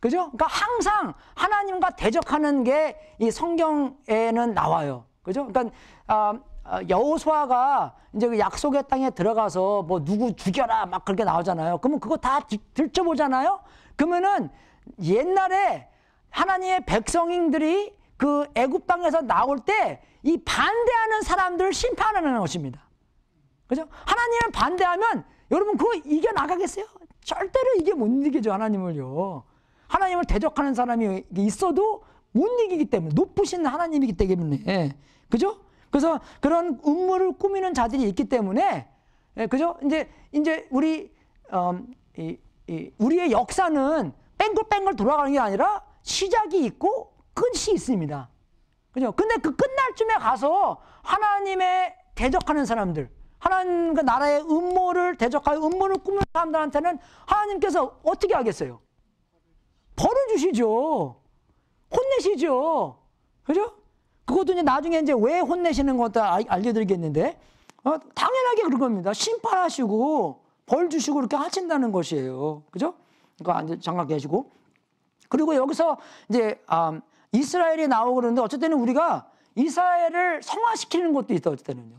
그죠? 그러니까 항상 하나님과 대적하는 게 이 성경에는 나와요. 그죠? 그러니까 아, 아, 여호수아가 이제 그 약속의 땅에 들어가서 뭐 누구 죽여라 막 그렇게 나오잖아요. 그러면 그거 다 들춰보잖아요. 그러면은 옛날에 하나님의 백성인들이 그 애굽 방에서 나올 때 이 반대하는 사람들을 심판하는 것입니다. 그죠? 하나님을 반대하면 여러분 그거 이겨 나가겠어요? 절대로 이게 못 이기죠 하나님을요. 하나님을 대적하는 사람이 있어도 못 이기기 때문에 높으신 하나님이기 때문에 그죠? 그래서 그런 음모를 꾸미는 자들이 있기 때문에 예, 그죠? 이제 이제 우리 음, 이 우리의 역사는 뺑글뺑글 돌아가는 게 아니라 시작이 있고 끝이 있습니다. 그죠? 근데 그 끝날 쯤에 가서 하나님의 대적하는 사람들, 하나님 그 나라의 음모를 대적하여 음모를 꾸는 사람들한테는 하나님께서 어떻게 하겠어요? 벌을 주시죠. 혼내시죠. 그죠? 그것도 이제 나중에 이제 왜 혼내시는 것도 알려드리겠는데, 어, 당연하게 그런 겁니다. 심판하시고, 벌 주시고 이렇게 하신다는 것이에요. 그죠? 그러니까 잠깐 계시고. 그리고 여기서 이제 아, 이스라엘이 나오고 그러는데 어쨌든 우리가 이스라엘을 성화시키는 것도 있다 어쨌든요.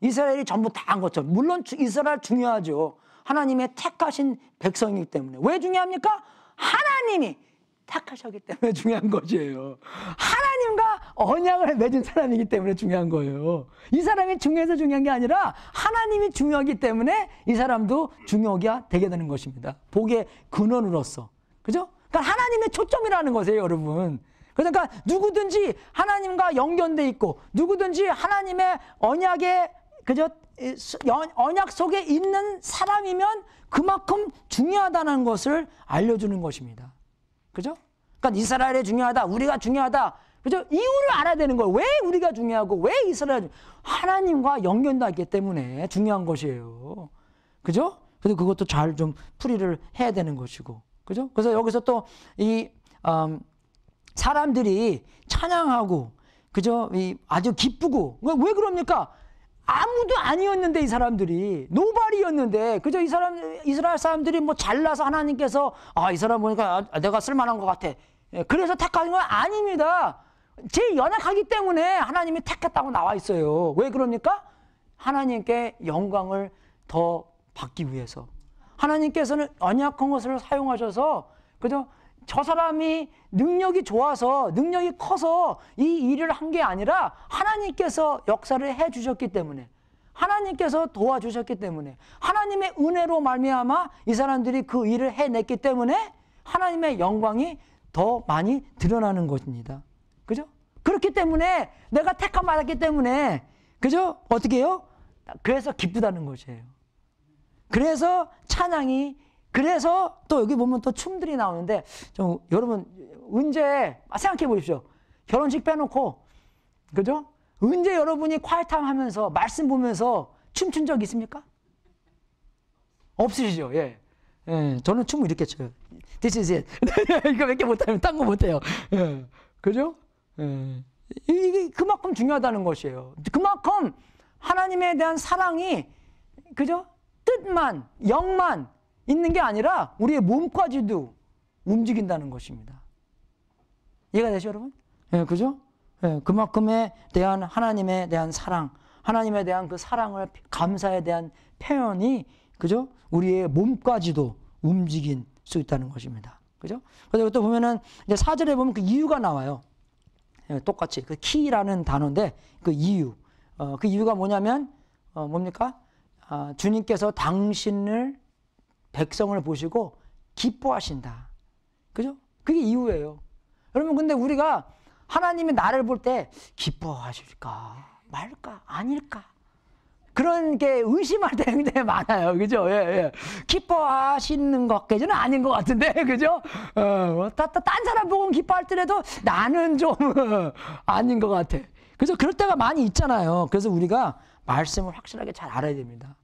이스라엘이 전부 다 한 것처럼 물론 이스라엘 중요하죠. 하나님의 택하신 백성이기 때문에 왜 중요합니까? 하나님이 착하셨기 때문에 중요한 것이에요. 하나님과 언약을 맺은 사람이기 때문에 중요한 거예요. 이 사람이 중요해서 중요한 게 아니라 하나님이 중요하기 때문에 이 사람도 중요하게 되게 되는 것입니다. 복의 근원으로서. 그죠? 그러니까 하나님의 초점이라는 거세요, 여러분. 그러니까 누구든지 하나님과 연결돼 있고 누구든지 하나님의 언약에 그저 언약 속에 있는 사람이면 그만큼 중요하다는 것을 알려주는 것입니다. 그죠? 그러니까 이스라엘이 중요하다. 우리가 중요하다. 그죠? 이유를 알아야 되는 거예요. 왜 우리가 중요하고 왜 이스라엘 하나님과 연결도 기 때문에 중요한 것이에요. 그죠? 그래서 그것도 잘 좀 풀이를 해야 되는 것이고. 그죠? 그래서 여기서 또이 음, 사람들이 찬양하고 그죠? 이 아주 기쁘고 왜, 왜 그럽니까? 아무도 아니었는데 이 사람들이 노발이었는데 그저 이 사람 이스라엘 사람들이 뭐 잘나서 하나님께서 아 이 사람 보니까 아, 내가 쓸만한 것 같아 예, 그래서 택하는 건 아닙니다 제일 연약하기 때문에 하나님이 택했다고 나와 있어요 왜 그럽니까 하나님께 영광을 더 받기 위해서 하나님께서는 연약한 것을 사용하셔서 그저 저 사람이 능력이 좋아서 능력이 커서 이 일을 한 게 아니라 하나님께서 역사를 해 주셨기 때문에 하나님께서 도와주셨기 때문에 하나님의 은혜로 말미암아 이 사람들이 그 일을 해냈기 때문에 하나님의 영광이 더 많이 드러나는 것입니다. 그죠? 그렇기 때문에 내가 택함 받았기 때문에 그죠? 어떻게 해요? 그래서 기쁘다는 것이에요. 그래서 찬양이 그래서 또 여기 보면 또 춤들이 나오는데 좀 여러분 언제 아, 생각해 보십시오. 결혼식 빼놓고 그죠? 언제 여러분이 콰이탐 하면서 말씀 보면서 춤춘 적 있습니까? 없으시죠? 예. 예 저는 춤을 이렇게 춰요. This is it. 네, 이거 몇 개 못하면 딴거 못해요. 예. 그죠? 예. 이게 그만큼 중요하다는 것이에요. 그만큼 하나님에 대한 사랑이 그죠? 뜻만, 영만 있는 게 아니라 우리의 몸까지도 움직인다는 것입니다. 이해가 되죠, 여러분? 예, 그죠? 네, 그만큼에 대한 하나님에 대한 사랑, 하나님에 대한 그 사랑을 감사에 대한 표현이 그죠? 우리의 몸까지도 움직인 수 있다는 것입니다. 그죠? 그리고 또 보면은 이제 사절에 보면 그 이유가 나와요. 예, 똑같이 그 키라는 단어인데 그 이유. 어, 그 이유가 뭐냐면 어, 뭡니까? 아, 주님께서 당신을 백성을 보시고 기뻐하신다. 그죠? 그게 이유예요. 여러분, 근데 우리가 하나님이 나를 볼 때 기뻐하실까? 말까? 아닐까? 그런 게 의심할 때 굉장히 많아요. 그죠? 예, 예. 기뻐하시는 것까지는 아닌 것 같은데, 그죠? 어, 뭐 다, 다, 딴 사람 보고 기뻐할 때라도 나는 좀 아닌 것 같아. 그래서 그럴 때가 많이 있잖아요. 그래서 우리가 말씀을 확실하게 잘 알아야 됩니다.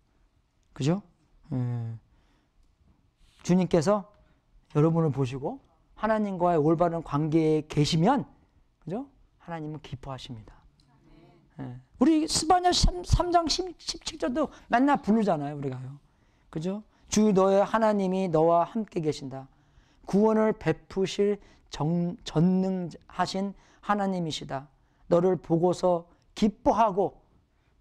그죠? 음. 주님께서 여러분을 보시고 하나님과의 올바른 관계에 계시면 그죠? 하나님은 기뻐하십니다. 네. 우리 스바냐 3, 장 17절도 맨날 부르잖아요, 우리가요. 그죠? 주 너의 하나님이 너와 함께 계신다. 구원을 베푸실 정, 전능하신 하나님이시다. 너를 보고서 기뻐하고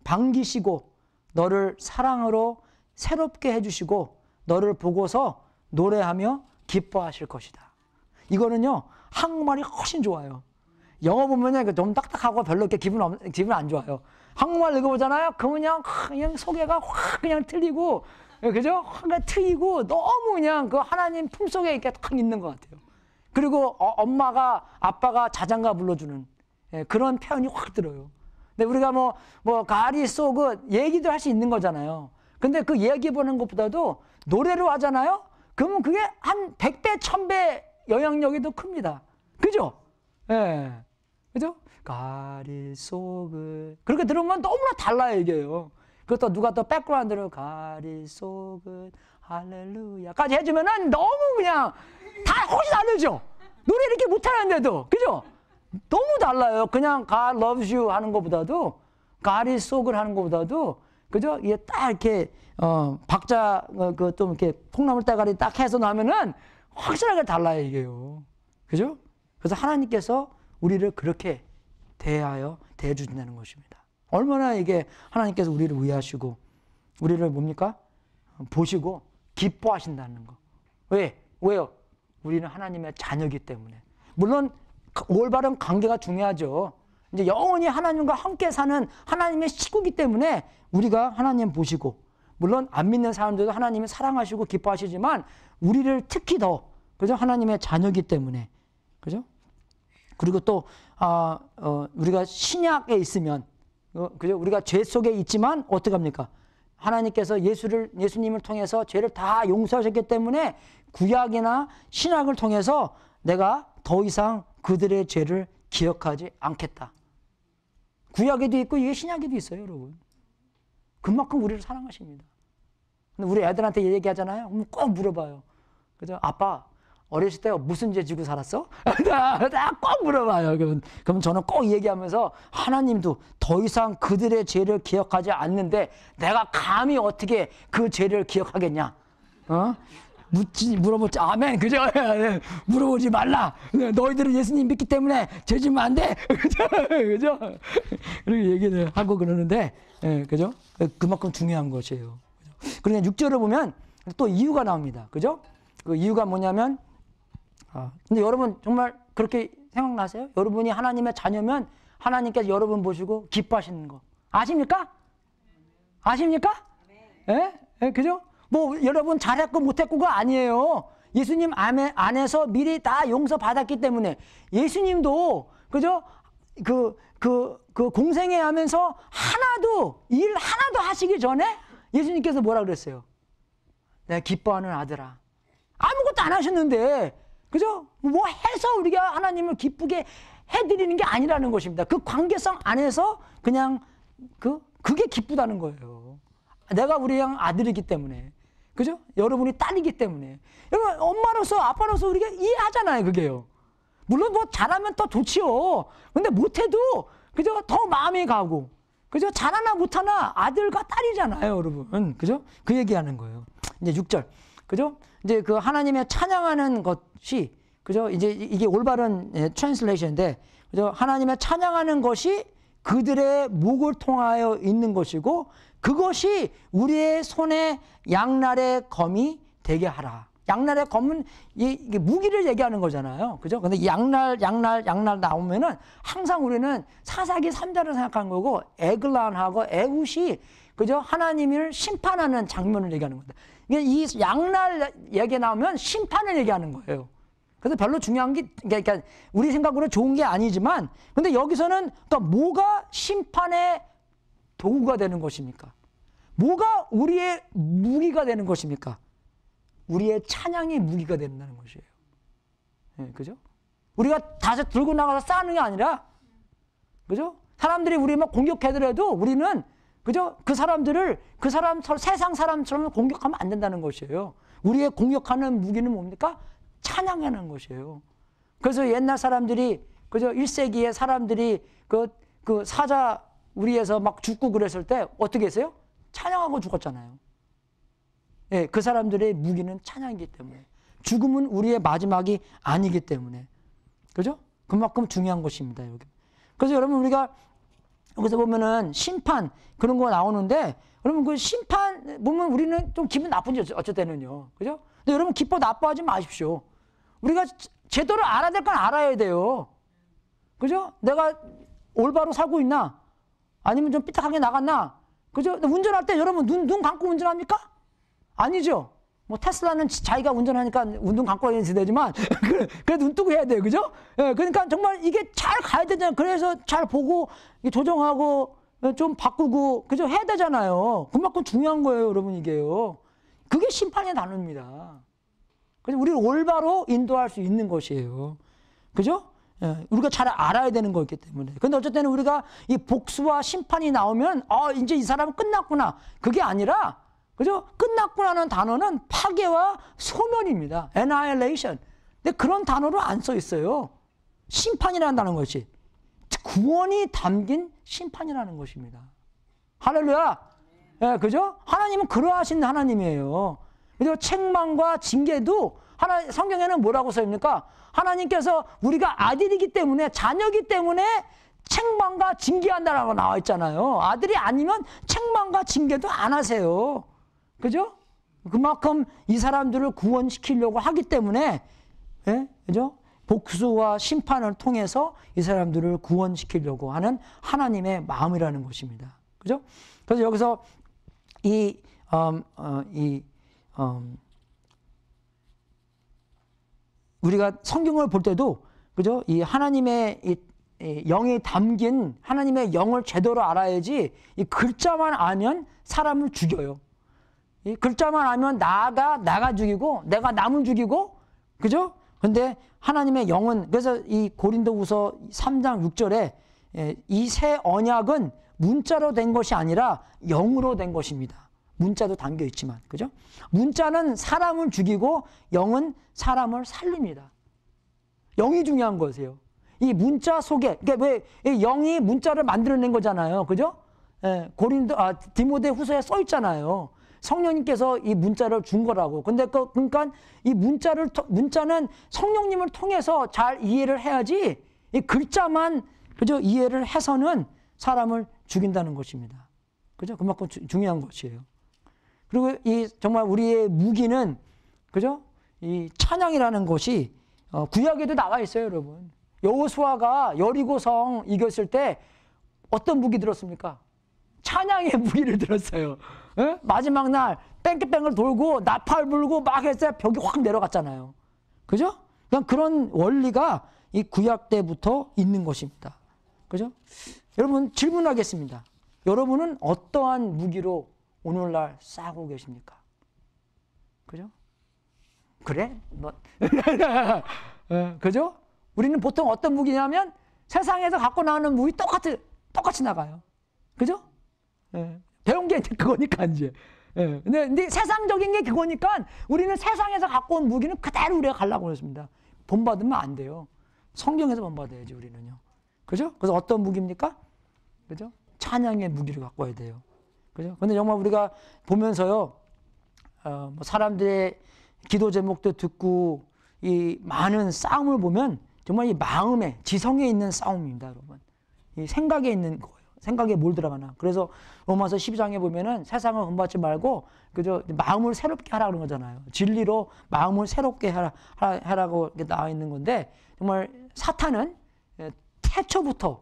반기시고 너를 사랑으로 새롭게 해주시고 너를 보고서 노래하며 기뻐하실 것이다. 이거는요, 한국말이 훨씬 좋아요. 영어 보면요, 너무 딱딱하고 별로 이렇게 기분, 없, 기분 안 좋아요. 한국말 읽어보잖아요? 그냥, 그냥 소개가 확 그냥 틀리고, 예, 그죠? 확 트이고, 너무 그냥 그 하나님 품 속에 이렇게 탁 있는 것 같아요. 그리고 어, 엄마가, 아빠가 자장가 불러주는 예, 그런 표현이 확 들어요. 근데 우리가 뭐, 뭐, 가리 쏘고 그 얘기도 할 수 있는 거잖아요. 근데 그 얘기 보는 것보다도 노래로 하잖아요? 그러면 그게 한 100배, 1000배 영향력이 더 큽니다. 그죠? 예. 그죠? 가리 속을. 그렇게 들으면 너무나 달라요, 이게요. 그것도 누가 또 백그라운드로 가리 속을 할렐루야까지 해주면은 너무 그냥 다 훨씬 다르죠? 노래 이렇게 못하는데도. 그죠? 너무 달라요. 그냥 God loves you 하는 것보다도, 가리 속을 하는 것보다도, 그죠? 이게 딱 이렇게 어 박자 어, 그좀 이렇게 통나물 대가리 딱 해서 나면은 확실하게 달라요 이게요. 그죠? 그래서 하나님께서 우리를 그렇게 대하여 대해주신다는 것입니다. 얼마나 이게 하나님께서 우리를 위하시고 우리를 뭡니까? 보시고 기뻐하신다는 거. 왜? 왜요? 우리는 하나님의 자녀이기 때문에. 물론 그 올바른 관계가 중요하죠. 이제 영원히 하나님과 함께 사는 하나님의 식구기 때문에 우리가 하나님 보시고 물론 안 믿는 사람들도 하나님이 사랑하시고 기뻐하시지만 우리를 특히 더 그죠 하나님의 자녀기 때문에 그죠 그리고 또 아, 어, 우리가 신약에 있으면 어, 그죠 우리가 죄 속에 있지만 어떻게 합니까 하나님께서 예수를 예수님을 통해서 죄를 다 용서하셨기 때문에 구약이나 신약을 통해서 내가 더 이상 그들의 죄를 기억하지 않겠다. 구약에도 있고 이게 신약에도 있어요, 여러분. 그만큼 우리를 사랑하십니다. 근데 우리 애들한테 얘기하잖아요. 그럼 꼭 물어봐요. 그죠? 아빠, 어렸을 때 무슨 죄 지고 살았어? 꼭 물어봐요. 그럼, 그럼 저는 꼭 얘기하면서 하나님도 더 이상 그들의 죄를 기억하지 않는데 내가 감히 어떻게 그 죄를 기억하겠냐? 어? 묻지 물어보지 아멘 그죠 예, 예. 물어보지 말라 예, 너희들은 예수님 믿기 때문에 죄지면 안돼 그죠 그죠 이렇게 얘기를 하고 그러는데 예, 그죠 그만큼 중요한 것이에요 그러니까 6절을 보면 또 이유가 나옵니다 그죠 그 이유가 뭐냐면 아, 근데 여러분 정말 그렇게 생각나세요 여러분이 하나님의 자녀면 하나님께서 여러분 보시고 기뻐하시는 거 아십니까 아십니까 예? 예? 그죠? 뭐 여러분 잘했고 못했고가 아니에요. 예수님 안에서 미리 다 용서받았기 때문에 예수님도 그죠? 그, 그, 그공생회 하면서 하나도, 일 하나도 하시기 전에 예수님께서 뭐라 그랬어요? 내가 기뻐하는 아들아. 아무것도 안 하셨는데, 그죠? 뭐 해서 우리가 하나님을 기쁘게 해드리는 게 아니라는 것입니다. 그 관계성 안에서 그냥 그, 그게 기쁘다는 거예요. 내가 우리 양 아들이기 때문에. 그죠? 여러분이 딸이기 때문에. 여러분, 엄마로서, 아빠로서 우리가 이해하잖아요, 그게요. 물론 뭐 잘하면 더 좋지요. 근데 못해도, 그죠? 더 마음이 가고. 그죠? 잘하나 못하나 아들과 딸이잖아요, 여러분. 그죠? 그 얘기하는 거예요. 이제 6절. 그죠? 이제 그 하나님의 찬양하는 것이, 그죠? 이제 이게 올바른 트랜슬레이션인데, 예, 그죠? 하나님의 찬양하는 것이 그들의 목을 통하여 있는 것이고 그것이 우리의 손에 양날의 검이 되게 하라. 양날의 검은 이, 무기를 얘기하는 거잖아요. 그죠? 근데 양날, 양날, 양날 나오면은 항상 우리는 사사기 3자를 생각한 거고 에글란하고 에웃이 그죠? 하나님을 심판하는 장면을 얘기하는 겁니다. 이게 이 양날 얘기 나오면 심판을 얘기하는 거예요. 그래서 별로 중요한 게, 그러니까, 그러니까 우리 생각으로 좋은 게 아니지만, 근데 여기서는 또 그러니까 뭐가 심판의 도구가 되는 것입니까? 뭐가 우리의 무기가 되는 것입니까? 우리의 찬양이 무기가 된다는 것이에요. 네, 그죠? 우리가 다시 들고 나가서 싸우는 게 아니라, 그죠? 사람들이 우리 막 공격해더라도 우리는, 그죠? 그 사람들을 그 사람, 세상 사람처럼 공격하면 안 된다는 것이에요. 우리의 공격하는 무기는 뭡니까? 찬양하는 것이에요. 그래서 옛날 사람들이, 그죠? 1세기에 사람들이 그, 그 사자 우리에서 막 죽고 그랬을 때 어떻게 했어요? 찬양하고 죽었잖아요. 예, 그 사람들의 무기는 찬양이기 때문에. 죽음은 우리의 마지막이 아니기 때문에. 그죠? 그만큼 중요한 것입니다, 여기. 그래서 여러분, 우리가 여기서 보면은 심판, 그런 거 나오는데, 여러분, 그 심판 보면 우리는 좀 기분 나쁜지 어쨌든요. 그죠? 근데 여러분, 기뻐 나빠하지 마십시오. 우리가 제대로 알아야 될건 알아야 돼요. 그죠? 내가 올바로 살고 있나? 아니면 좀 삐딱하게 나갔나? 그죠? 운전할 때 여러분 눈, 눈 감고 운전합니까? 아니죠. 뭐 테슬라는 자기가 운전하니까 운동 갖고 있는 세대지만 그래도 눈 뜨고 해야 돼요 그죠 예, 그러니까 정말 이게 잘 가야 되잖아요 그래서 잘 보고 조정하고 예, 좀 바꾸고 그죠 해야 되잖아요 그만큼 중요한 거예요 여러분 이게요 그게 심판의 단어입니다 그래서 우리를 올바로 인도할 수 있는 것이에요 그죠 예, 우리가 잘 알아야 되는 거였기 때문에. 근데 어쨌든 우리가 이 복수와 심판이 나오면 아 이제 이 사람은 끝났구나 그게 아니라 그죠? 끝났구나는 단어는 파괴와 소멸입니다. annihilation. 근데 그런 단어로 안 써 있어요. 심판이라는 것이 구원이 담긴 심판이라는 것입니다. 할렐루야. 예, 그죠? 하나님은 그러하신 하나님이에요. 그리고 책망과 징계도 하나 성경에는 뭐라고 써있니까 하나님께서 우리가 아들이기 때문에 자녀기 때문에 책망과 징계한다라고 나와 있잖아요. 아들이 아니면 책망과 징계도 안 하세요. 그죠? 그만큼 이 사람들을 구원시키려고 하기 때문에 예? 그죠? 복수와 심판을 통해서 이 사람들을 구원시키려고 하는 하나님의 마음이라는 것입니다. 그죠? 그래서 여기서 이, u 음, 어, 이, u 음, 우리가 성경을 볼 때도 그죠? 이 하나님의 이, 영이 담긴 하나님의 영을 제대로 알아야지 이 글자만 알면 사람을 죽여요. 이 글자만 알면 나가 나가 죽이고 내가 남을 죽이고 그죠? 근데 하나님의 영은 그래서 이 고린도후서 3장 6절에 예, 이새 언약은 문자로 된 것이 아니라 영으로 된 것입니다. 문자도 담겨 있지만 그죠? 문자는 사람을 죽이고 영은 사람을 살립니다. 영이 중요한 거세요. 이 문자 속에 그러니까 왜 영이 문자를 만들어낸 거잖아요. 그죠? 예, 고린도 아 디모데 후서에 써 있잖아요. 성령님께서 이 문자를 준 거라고. 근데 그그니까이 문자를 문자는 성령님을 통해서 잘 이해를 해야지 이 글자만 그죠? 이해를 해서는 사람을 죽인다는 것입니다. 그죠? 그만큼 주, 중요한 것이에요. 그리고 이 정말 우리의 무기는 그죠? 이 찬양이라는 것이 어, 구약에도 나와 있어요, 여러분. 여호수아가 여리고성 이겼을 때 어떤 무기 들었습니까? 찬양의 무기를 들었어요. 에? 마지막 날뺑글뺑글 돌고 나팔 불고 막 했어요. 벽이 확 내려갔잖아요. 그죠? 그냥 그런 원리가 이 구약 때부터 있는 것입니다. 그죠? 여러분 질문하겠습니다. 여러분은 어떠한 무기로 오늘날 싸고 우 계십니까? 그죠? 그래? 뭐 예, 그죠? 우리는 보통 어떤 무기냐면 세상에서 갖고 나오는 무기 똑같이 똑같이 나가요. 그죠? 예. 배운 게 이제 그거니까 이제. 예. 근데, 근데 세상적인 게 그거니까 우리는 세상에서 갖고 온 무기는 그대로 우리가 갈라고 그랬습니다. 본받으면 안 돼요. 성경에서 본받아야지 우리는요. 그죠? 그래서 어떤 무기입니까? 그죠? 찬양의 무기를 갖고 와야 돼요. 그죠? 근데 정말 우리가 보면서요, 어, 뭐 사람들의 기도 제목도 듣고 이 많은 싸움을 보면 정말 이 마음에, 지성에 있는 싸움입니다, 여러분. 이 생각에 있는 거예요. 생각에 뭘 들어가나. 그래서 로마서 12장에 보면은 세상을 흠받지 말고 그저 마음을 새롭게 하라 그런 거잖아요. 진리로 마음을 새롭게 하라, 하라 고 나와 있는 건데 정말 사탄은 예, 태초부터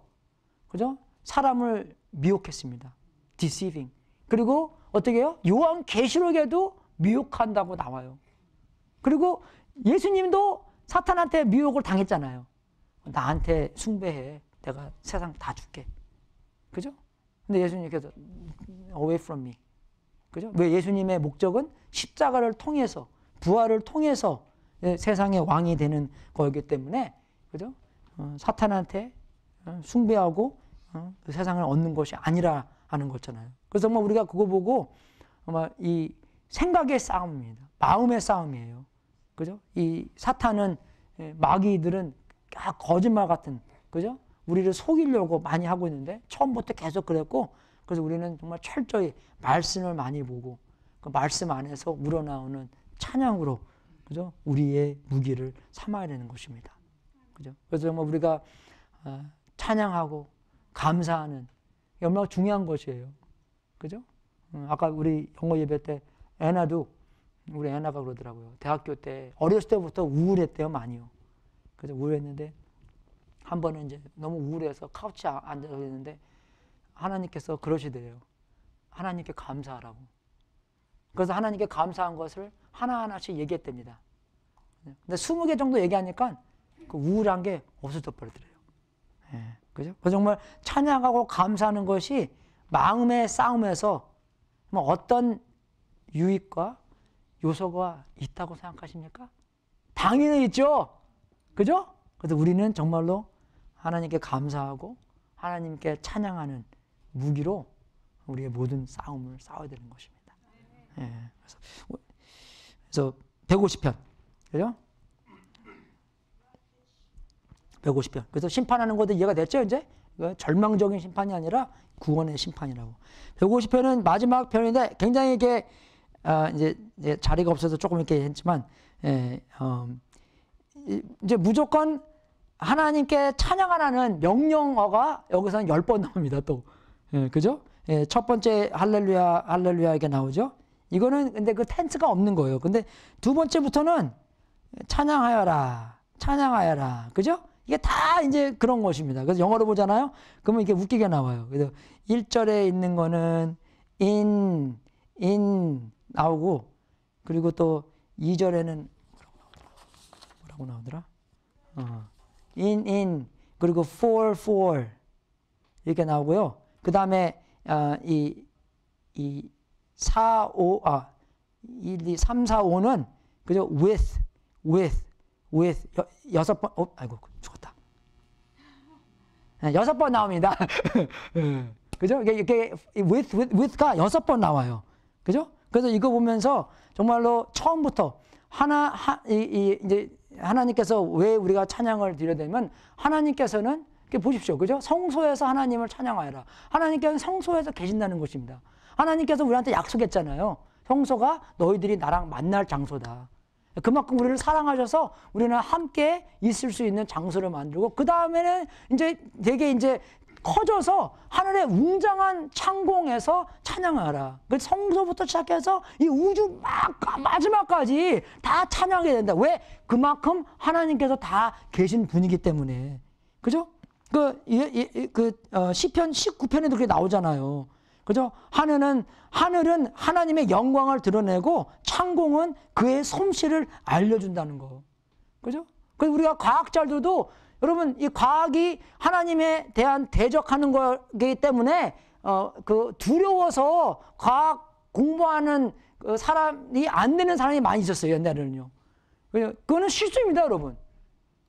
그죠? 사람을 미혹했습니다. deceiving. 그리고 어떻게 해요? 요한 계시록에도 미혹한다고 나와요. 그리고 예수님도 사탄한테 미혹을 당했잖아요. 나한테 숭배해. 내가 세상 다 줄게. 그죠? 근데 예수님께서 away from me. 그죠? 왜 예수님의 목적은 십자가를 통해서 부활을 통해서 예, 세상의 왕이 되는 거기 때문에 그죠? 어, 사탄한테 어, 숭배하고 어, 그 세상을 얻는 것이 아니라 하는 거잖아요. 그래서 뭐 우리가 그거 보고 아마 이 생각의 싸움입니다. 마음의 싸움이에요. 그죠? 이 사탄은 예, 마귀들은 아, 거짓말 같은 그죠? 우리를 속이려고 많이 하고 있는데 처음부터 계속 그랬고 그래서 우리는 정말 철저히 말씀을 많이 보고 그 말씀 안에서 우러나오는 찬양으로 그죠? 우리의 무기를 삼아야 되는 것입니다. 그죠? 그래서 정 뭐 우리가 아, 찬양하고 감사하는 얼마나 중요한 것이에요. 그죠? 음, 아까 우리 영어 예배 때 애나도 우리 애나가 그러더라고요. 대학교 때 어렸을 때부터 우울했대요, 많이요. 그래서 우울했는데 한 번은 이제 너무 우울해서 카우치 아, 앉아서 있는데 하나님께서 그러시대요. 하나님께 감사하라고. 그래서 하나님께 감사한 것을 하나하나씩 얘기했답니다. 근데 20개 정도 얘기하니까 그 우울한 게 없어져 버리더래요. 그죠? 그 정말 찬양하고 감사하는 것이 마음의 싸움에서 뭐 어떤 유익과 요소가 있다고 생각하십니까? 당연히 있죠. 그죠? 그래서 우리는 정말로 하나님께 감사하고 하나님께 찬양하는 무기로 우리의 모든 싸움을 싸워야 되는 것입니다. 예, 그래서, 그래서 150편, 그죠? 150편. 그래서 심판하는 것도 이해가 됐죠, 이제? 절망적인 심판이 아니라 구원의 심판이라고. 150편은 마지막 편인데 굉장히 이게 아, 이제, 이제, 자리가 없어서 조금 이렇게 했지만, 예, 어, 이제 무조건 하나님께 찬양하라는 명령어가 여기서는 열 번 나옵니다, 또. 예, 그죠? 예, 첫 번째 할렐루야, 할렐루야 이게 나오죠? 이거는 근데 그 텐트가 없는 거예요. 근데 두 번째부터는 찬양하여라, 찬양하여라. 그죠? 이게 다 이제 그런 것입니다. 그래서 영어로 보잖아요. 그러면 이게 웃기게 나와요. 그래서 1절에 있는 거는 in, in 나오고 그리고 또 2절에는 뭐라고 나오더라? 어. in, in 그리고 for, for 이렇게 나오고요. 그 다음에 어, 이, 이 4, 5, 아, 1, 2, 3, 4, 5는 그죠? with, with, with 여, 여섯 번, 어, 아이고 죽었어. 예, 여섯 번 나옵니다. 예. 그죠? 이게, 이게 with, with, with가 여섯 번 나와요. 그죠? 그래서 이거 보면서 정말로 처음부터 하나, 하, 이, 이, 이제 하나님께서 왜 우리가 찬양을 드려되면 하나님께서는 보십시오. 그죠? 성소에서 하나님을 찬양하여라. 하나님께서는 성소에서 계신다는 것입니다. 하나님께서 우리한테 약속했잖아요. 성소가 너희들이 나랑 만날 장소다. 그만큼 우리를 사랑하셔서 우리는 함께 있을 수 있는 장소를 만들고 그 다음에는 이제 되게 이제 커져서 하늘의 웅장한 창공에서 찬양하라. 그 성소부터 시작해서 이 우주 막 마지막까지 다 찬양해야 된다. 왜? 그만큼 하나님께서 다 계신 분이기 때문에. 그죠? 그, 예, 예, 그, 어, 시편 19편에도 그게 렇 나오잖아요. 그죠? 하늘은 하늘은 하나님의 영광을 드러내고 창공은 그의 솜씨를 알려준다는 거. 그죠? 그래서 우리가 과학자들도 여러분 이 과학이 하나님에 대한 대적하는 거기 때문에 어 그 두려워서 과학 공부하는 그 사람이 안 되는 사람이 많이 있었어요 옛날에는요. 그거는 실수입니다 여러분.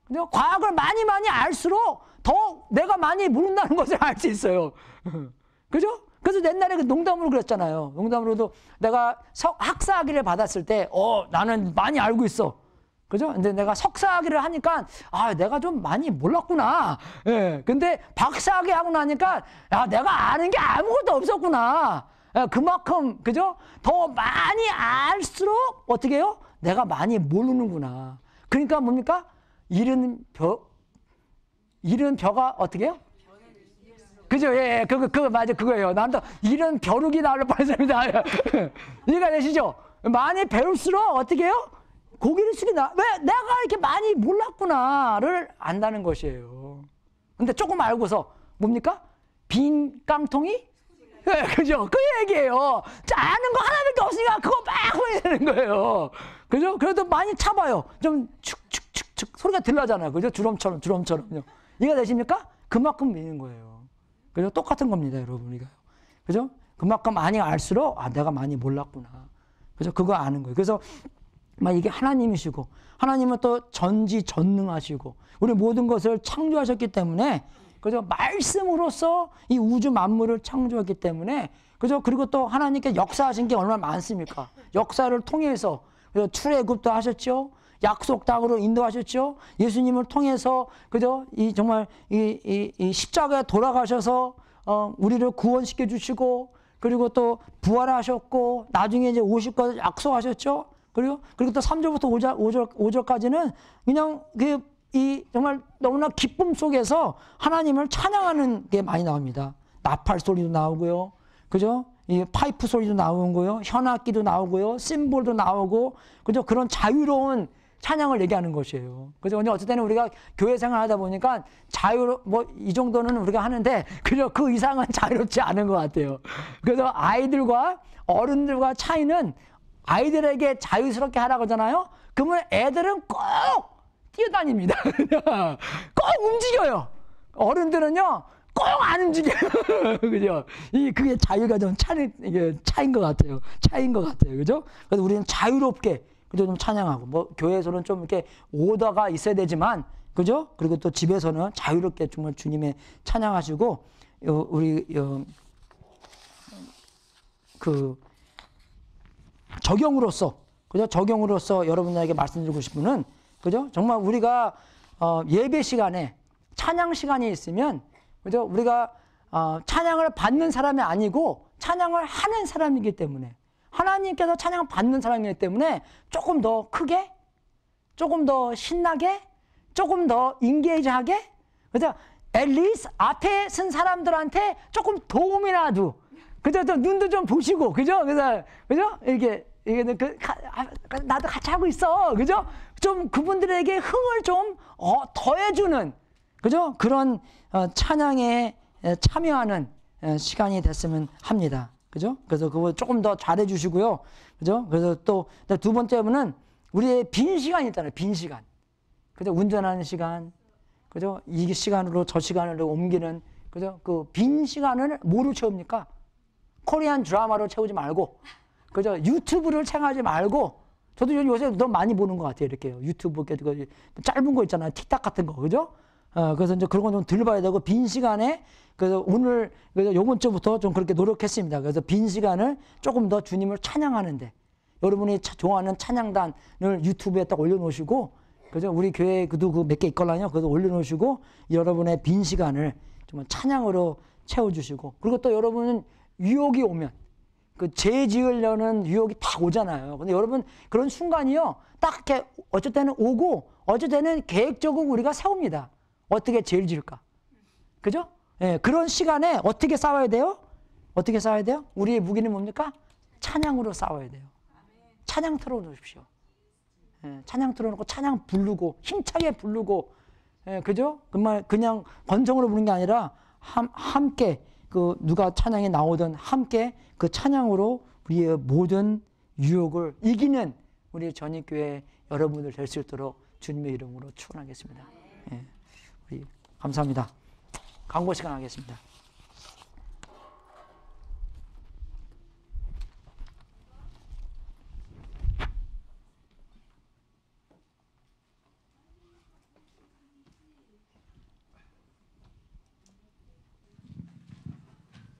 근데 과학을 많이 많이 알수록 더 내가 많이 모른다는 것을 알 수 있어요. 그죠? 그래서 옛날에 그 농담으로 그랬잖아요. 농담으로도 내가 석, 학사학위를 받았을 때, 어, 나는 많이 알고 있어. 그죠? 근데 내가 석사학위를 하니까, 아, 내가 좀 많이 몰랐구나. 예. 근데 박사학위 하고 나니까, 야, 내가 아는 게 아무것도 없었구나. 예, 그만큼, 그죠? 더 많이 알수록, 어떻게 해요? 내가 많이 모르는구나. 그러니까 뭡니까? 잃은 벼, 잃은 벼가 어떻게 해요? 그죠? 예, 예, 그거, 그거, 맞아, 그거예요. 남도 이런 벼룩이 나올 뻔했습니다. 이해가 되시죠? 많이 배울수록 어떻게 해요? 고기를 숙이나. 왜? 내가 이렇게 많이 몰랐구나를 안다는 것이에요. 근데 조금 알고서 뭡니까? 빈 깡통이? 예, 그죠? 그 얘기예요. 아는 거 하나밖에 없으니까 그거 막 보내야 되는 거예요. 그죠? 그래도 많이 참아요좀 축, 축, 축, 축 소리가 들나잖아요. 그죠? 주름처럼, 주름처럼요. 이해가 되십니까? 그만큼 미는 거예요. 그래서 똑같은 겁니다, 여러분. 이거. 그죠? 그만큼 많이 알수록, 아, 내가 많이 몰랐구나. 그래 그거 아는 거예요. 그래서 막 이게 하나님이시고, 하나님은 또 전지 전능하시고, 우리 모든 것을 창조하셨기 때문에, 그래 말씀으로서 이 우주 만물을 창조했기 때문에, 그죠? 그리고 또 하나님께 역사하신 게 얼마나 많습니까? 역사를 통해서 출애굽도 하셨죠? 약속 땅으로 인도하셨죠. 예수님을 통해서 그죠? 이 정말 이, 이, 이 십자가에 돌아가셔서 어, 우리를 구원시켜 주시고 그리고 또 부활하셨고 나중에 이제 오실 것을 약속하셨죠. 그리고 그리고 또 3절부터 5절 5절 5절까지는 그냥 그이 정말 너무나 기쁨 속에서 하나님을 찬양하는 게 많이 나옵니다. 나팔 소리도 나오고요. 그죠? 이 파이프 소리도 나오고요. 현악기도 나오고요. 심볼도 나오고. 그죠? 그런 자유로운 찬양을 얘기하는 것이에요. 그래서 어쨌든 우리가 교회 생활 하다 보니까 자유로, 뭐, 이 정도는 우리가 하는데, 그저 그 이상은 자유롭지 않은 것 같아요. 그래서 아이들과 어른들과 차이는 아이들에게 자유스럽게 하라고 하잖아요? 그러면 애들은 꼭 뛰어다닙니다. 꼭 움직여요. 어른들은요, 꼭 안 움직여요. 그죠? 이, 그게 자유가 좀 차이, 이게 차인 것 같아요. 차인 것 같아요. 그죠? 그래서 우리는 자유롭게 그래좀 찬양하고 뭐 교회에서는 좀 이렇게 오더가 있어야 되지만 그죠? 그리고 또 집에서는 자유롭게 정말 주님의 찬양하시고 요, 우리 요, 그 적용으로서 그죠? 적용으로서 여러분에게 말씀드리고 싶은 그죠? 정말 우리가 어, 예배 시간에 찬양 시간이 있으면 그죠? 우리가 어, 찬양을 받는 사람이 아니고 찬양을 하는 사람이기 때문에 하나님께서 찬양 받는 사람이기 때문에 조금 더 크게, 조금 더 신나게, 조금 더 인게이지하게, 그죠? 앨리스 앞에 쓴 사람들한테 조금 도움이라도, 그죠? 좀 눈도 좀 보시고, 그죠? 그래 그죠? 이렇게, 이게 그, 아, 나도 같이 하고 있어, 그죠? 좀 그분들에게 흥을 좀 어, 더해주는, 그죠? 그런 어, 찬양에 참여하는 시간이 됐으면 합니다. 그죠? 그래서 그거 조금 더 잘해 주시고요. 그죠? 그래서 또두 네, 번째는 우리의 빈 시간이 있잖아요. 빈 시간. 그죠? 운전하는 시간. 그죠? 이 시간으로 저 시간으로 옮기는 그죠? 그 빈 시간을 뭐로 채웁니까? 코리안 드라마로 채우지 말고 그죠? 유튜브를 챙하지 말고 저도 요새 너무 많이 보는 것 같아요. 이렇게 유튜브 그 짧은 거 있잖아요. 틱탁 같은 거. 그죠? 어, 그래서 이제 그런 건좀덜 봐야 되고 빈 시간에 그래서 오늘 그래서 요번 주부터 좀 그렇게 노력했습니다. 그래서 빈 시간을 조금 더 주님을 찬양하는데 여러분이 차, 좋아하는 찬양단을 유튜브에 딱 올려놓으시고 그죠 우리 교회 그도 그 몇 개 있거든요. 그래서 올려놓으시고 여러분의 빈 시간을 정말 찬양으로 채워주시고 그리고 또 여러분은 유혹이 오면 그재 지으려는 유혹이 다 오잖아요. 근데 여러분 그런 순간이요. 딱 이렇게 어쩔 때는 오고 어쩔 때는 계획적으로 우리가 세웁니다. 어떻게 제일 지을까? 그죠? 예, 그런 시간에 어떻게 싸워야 돼요? 어떻게 싸워야 돼요? 우리의 무기는 뭡니까? 찬양으로 싸워야 돼요. 찬양 틀어놓으십시오. 예, 찬양 틀어놓고 찬양 부르고 힘차게 부르고 예, 그죠? 그말 그냥 건성으로 부는게 아니라 함, 함께 그 누가 찬양에 나오든 함께 그 찬양으로 우리의 모든 유혹을 이기는 우리 전익교회 여러분들 될 수 있도록 주님의 이름으로 축원하겠습니다. 예. 감사합니다. 광고 시간 하겠습니다.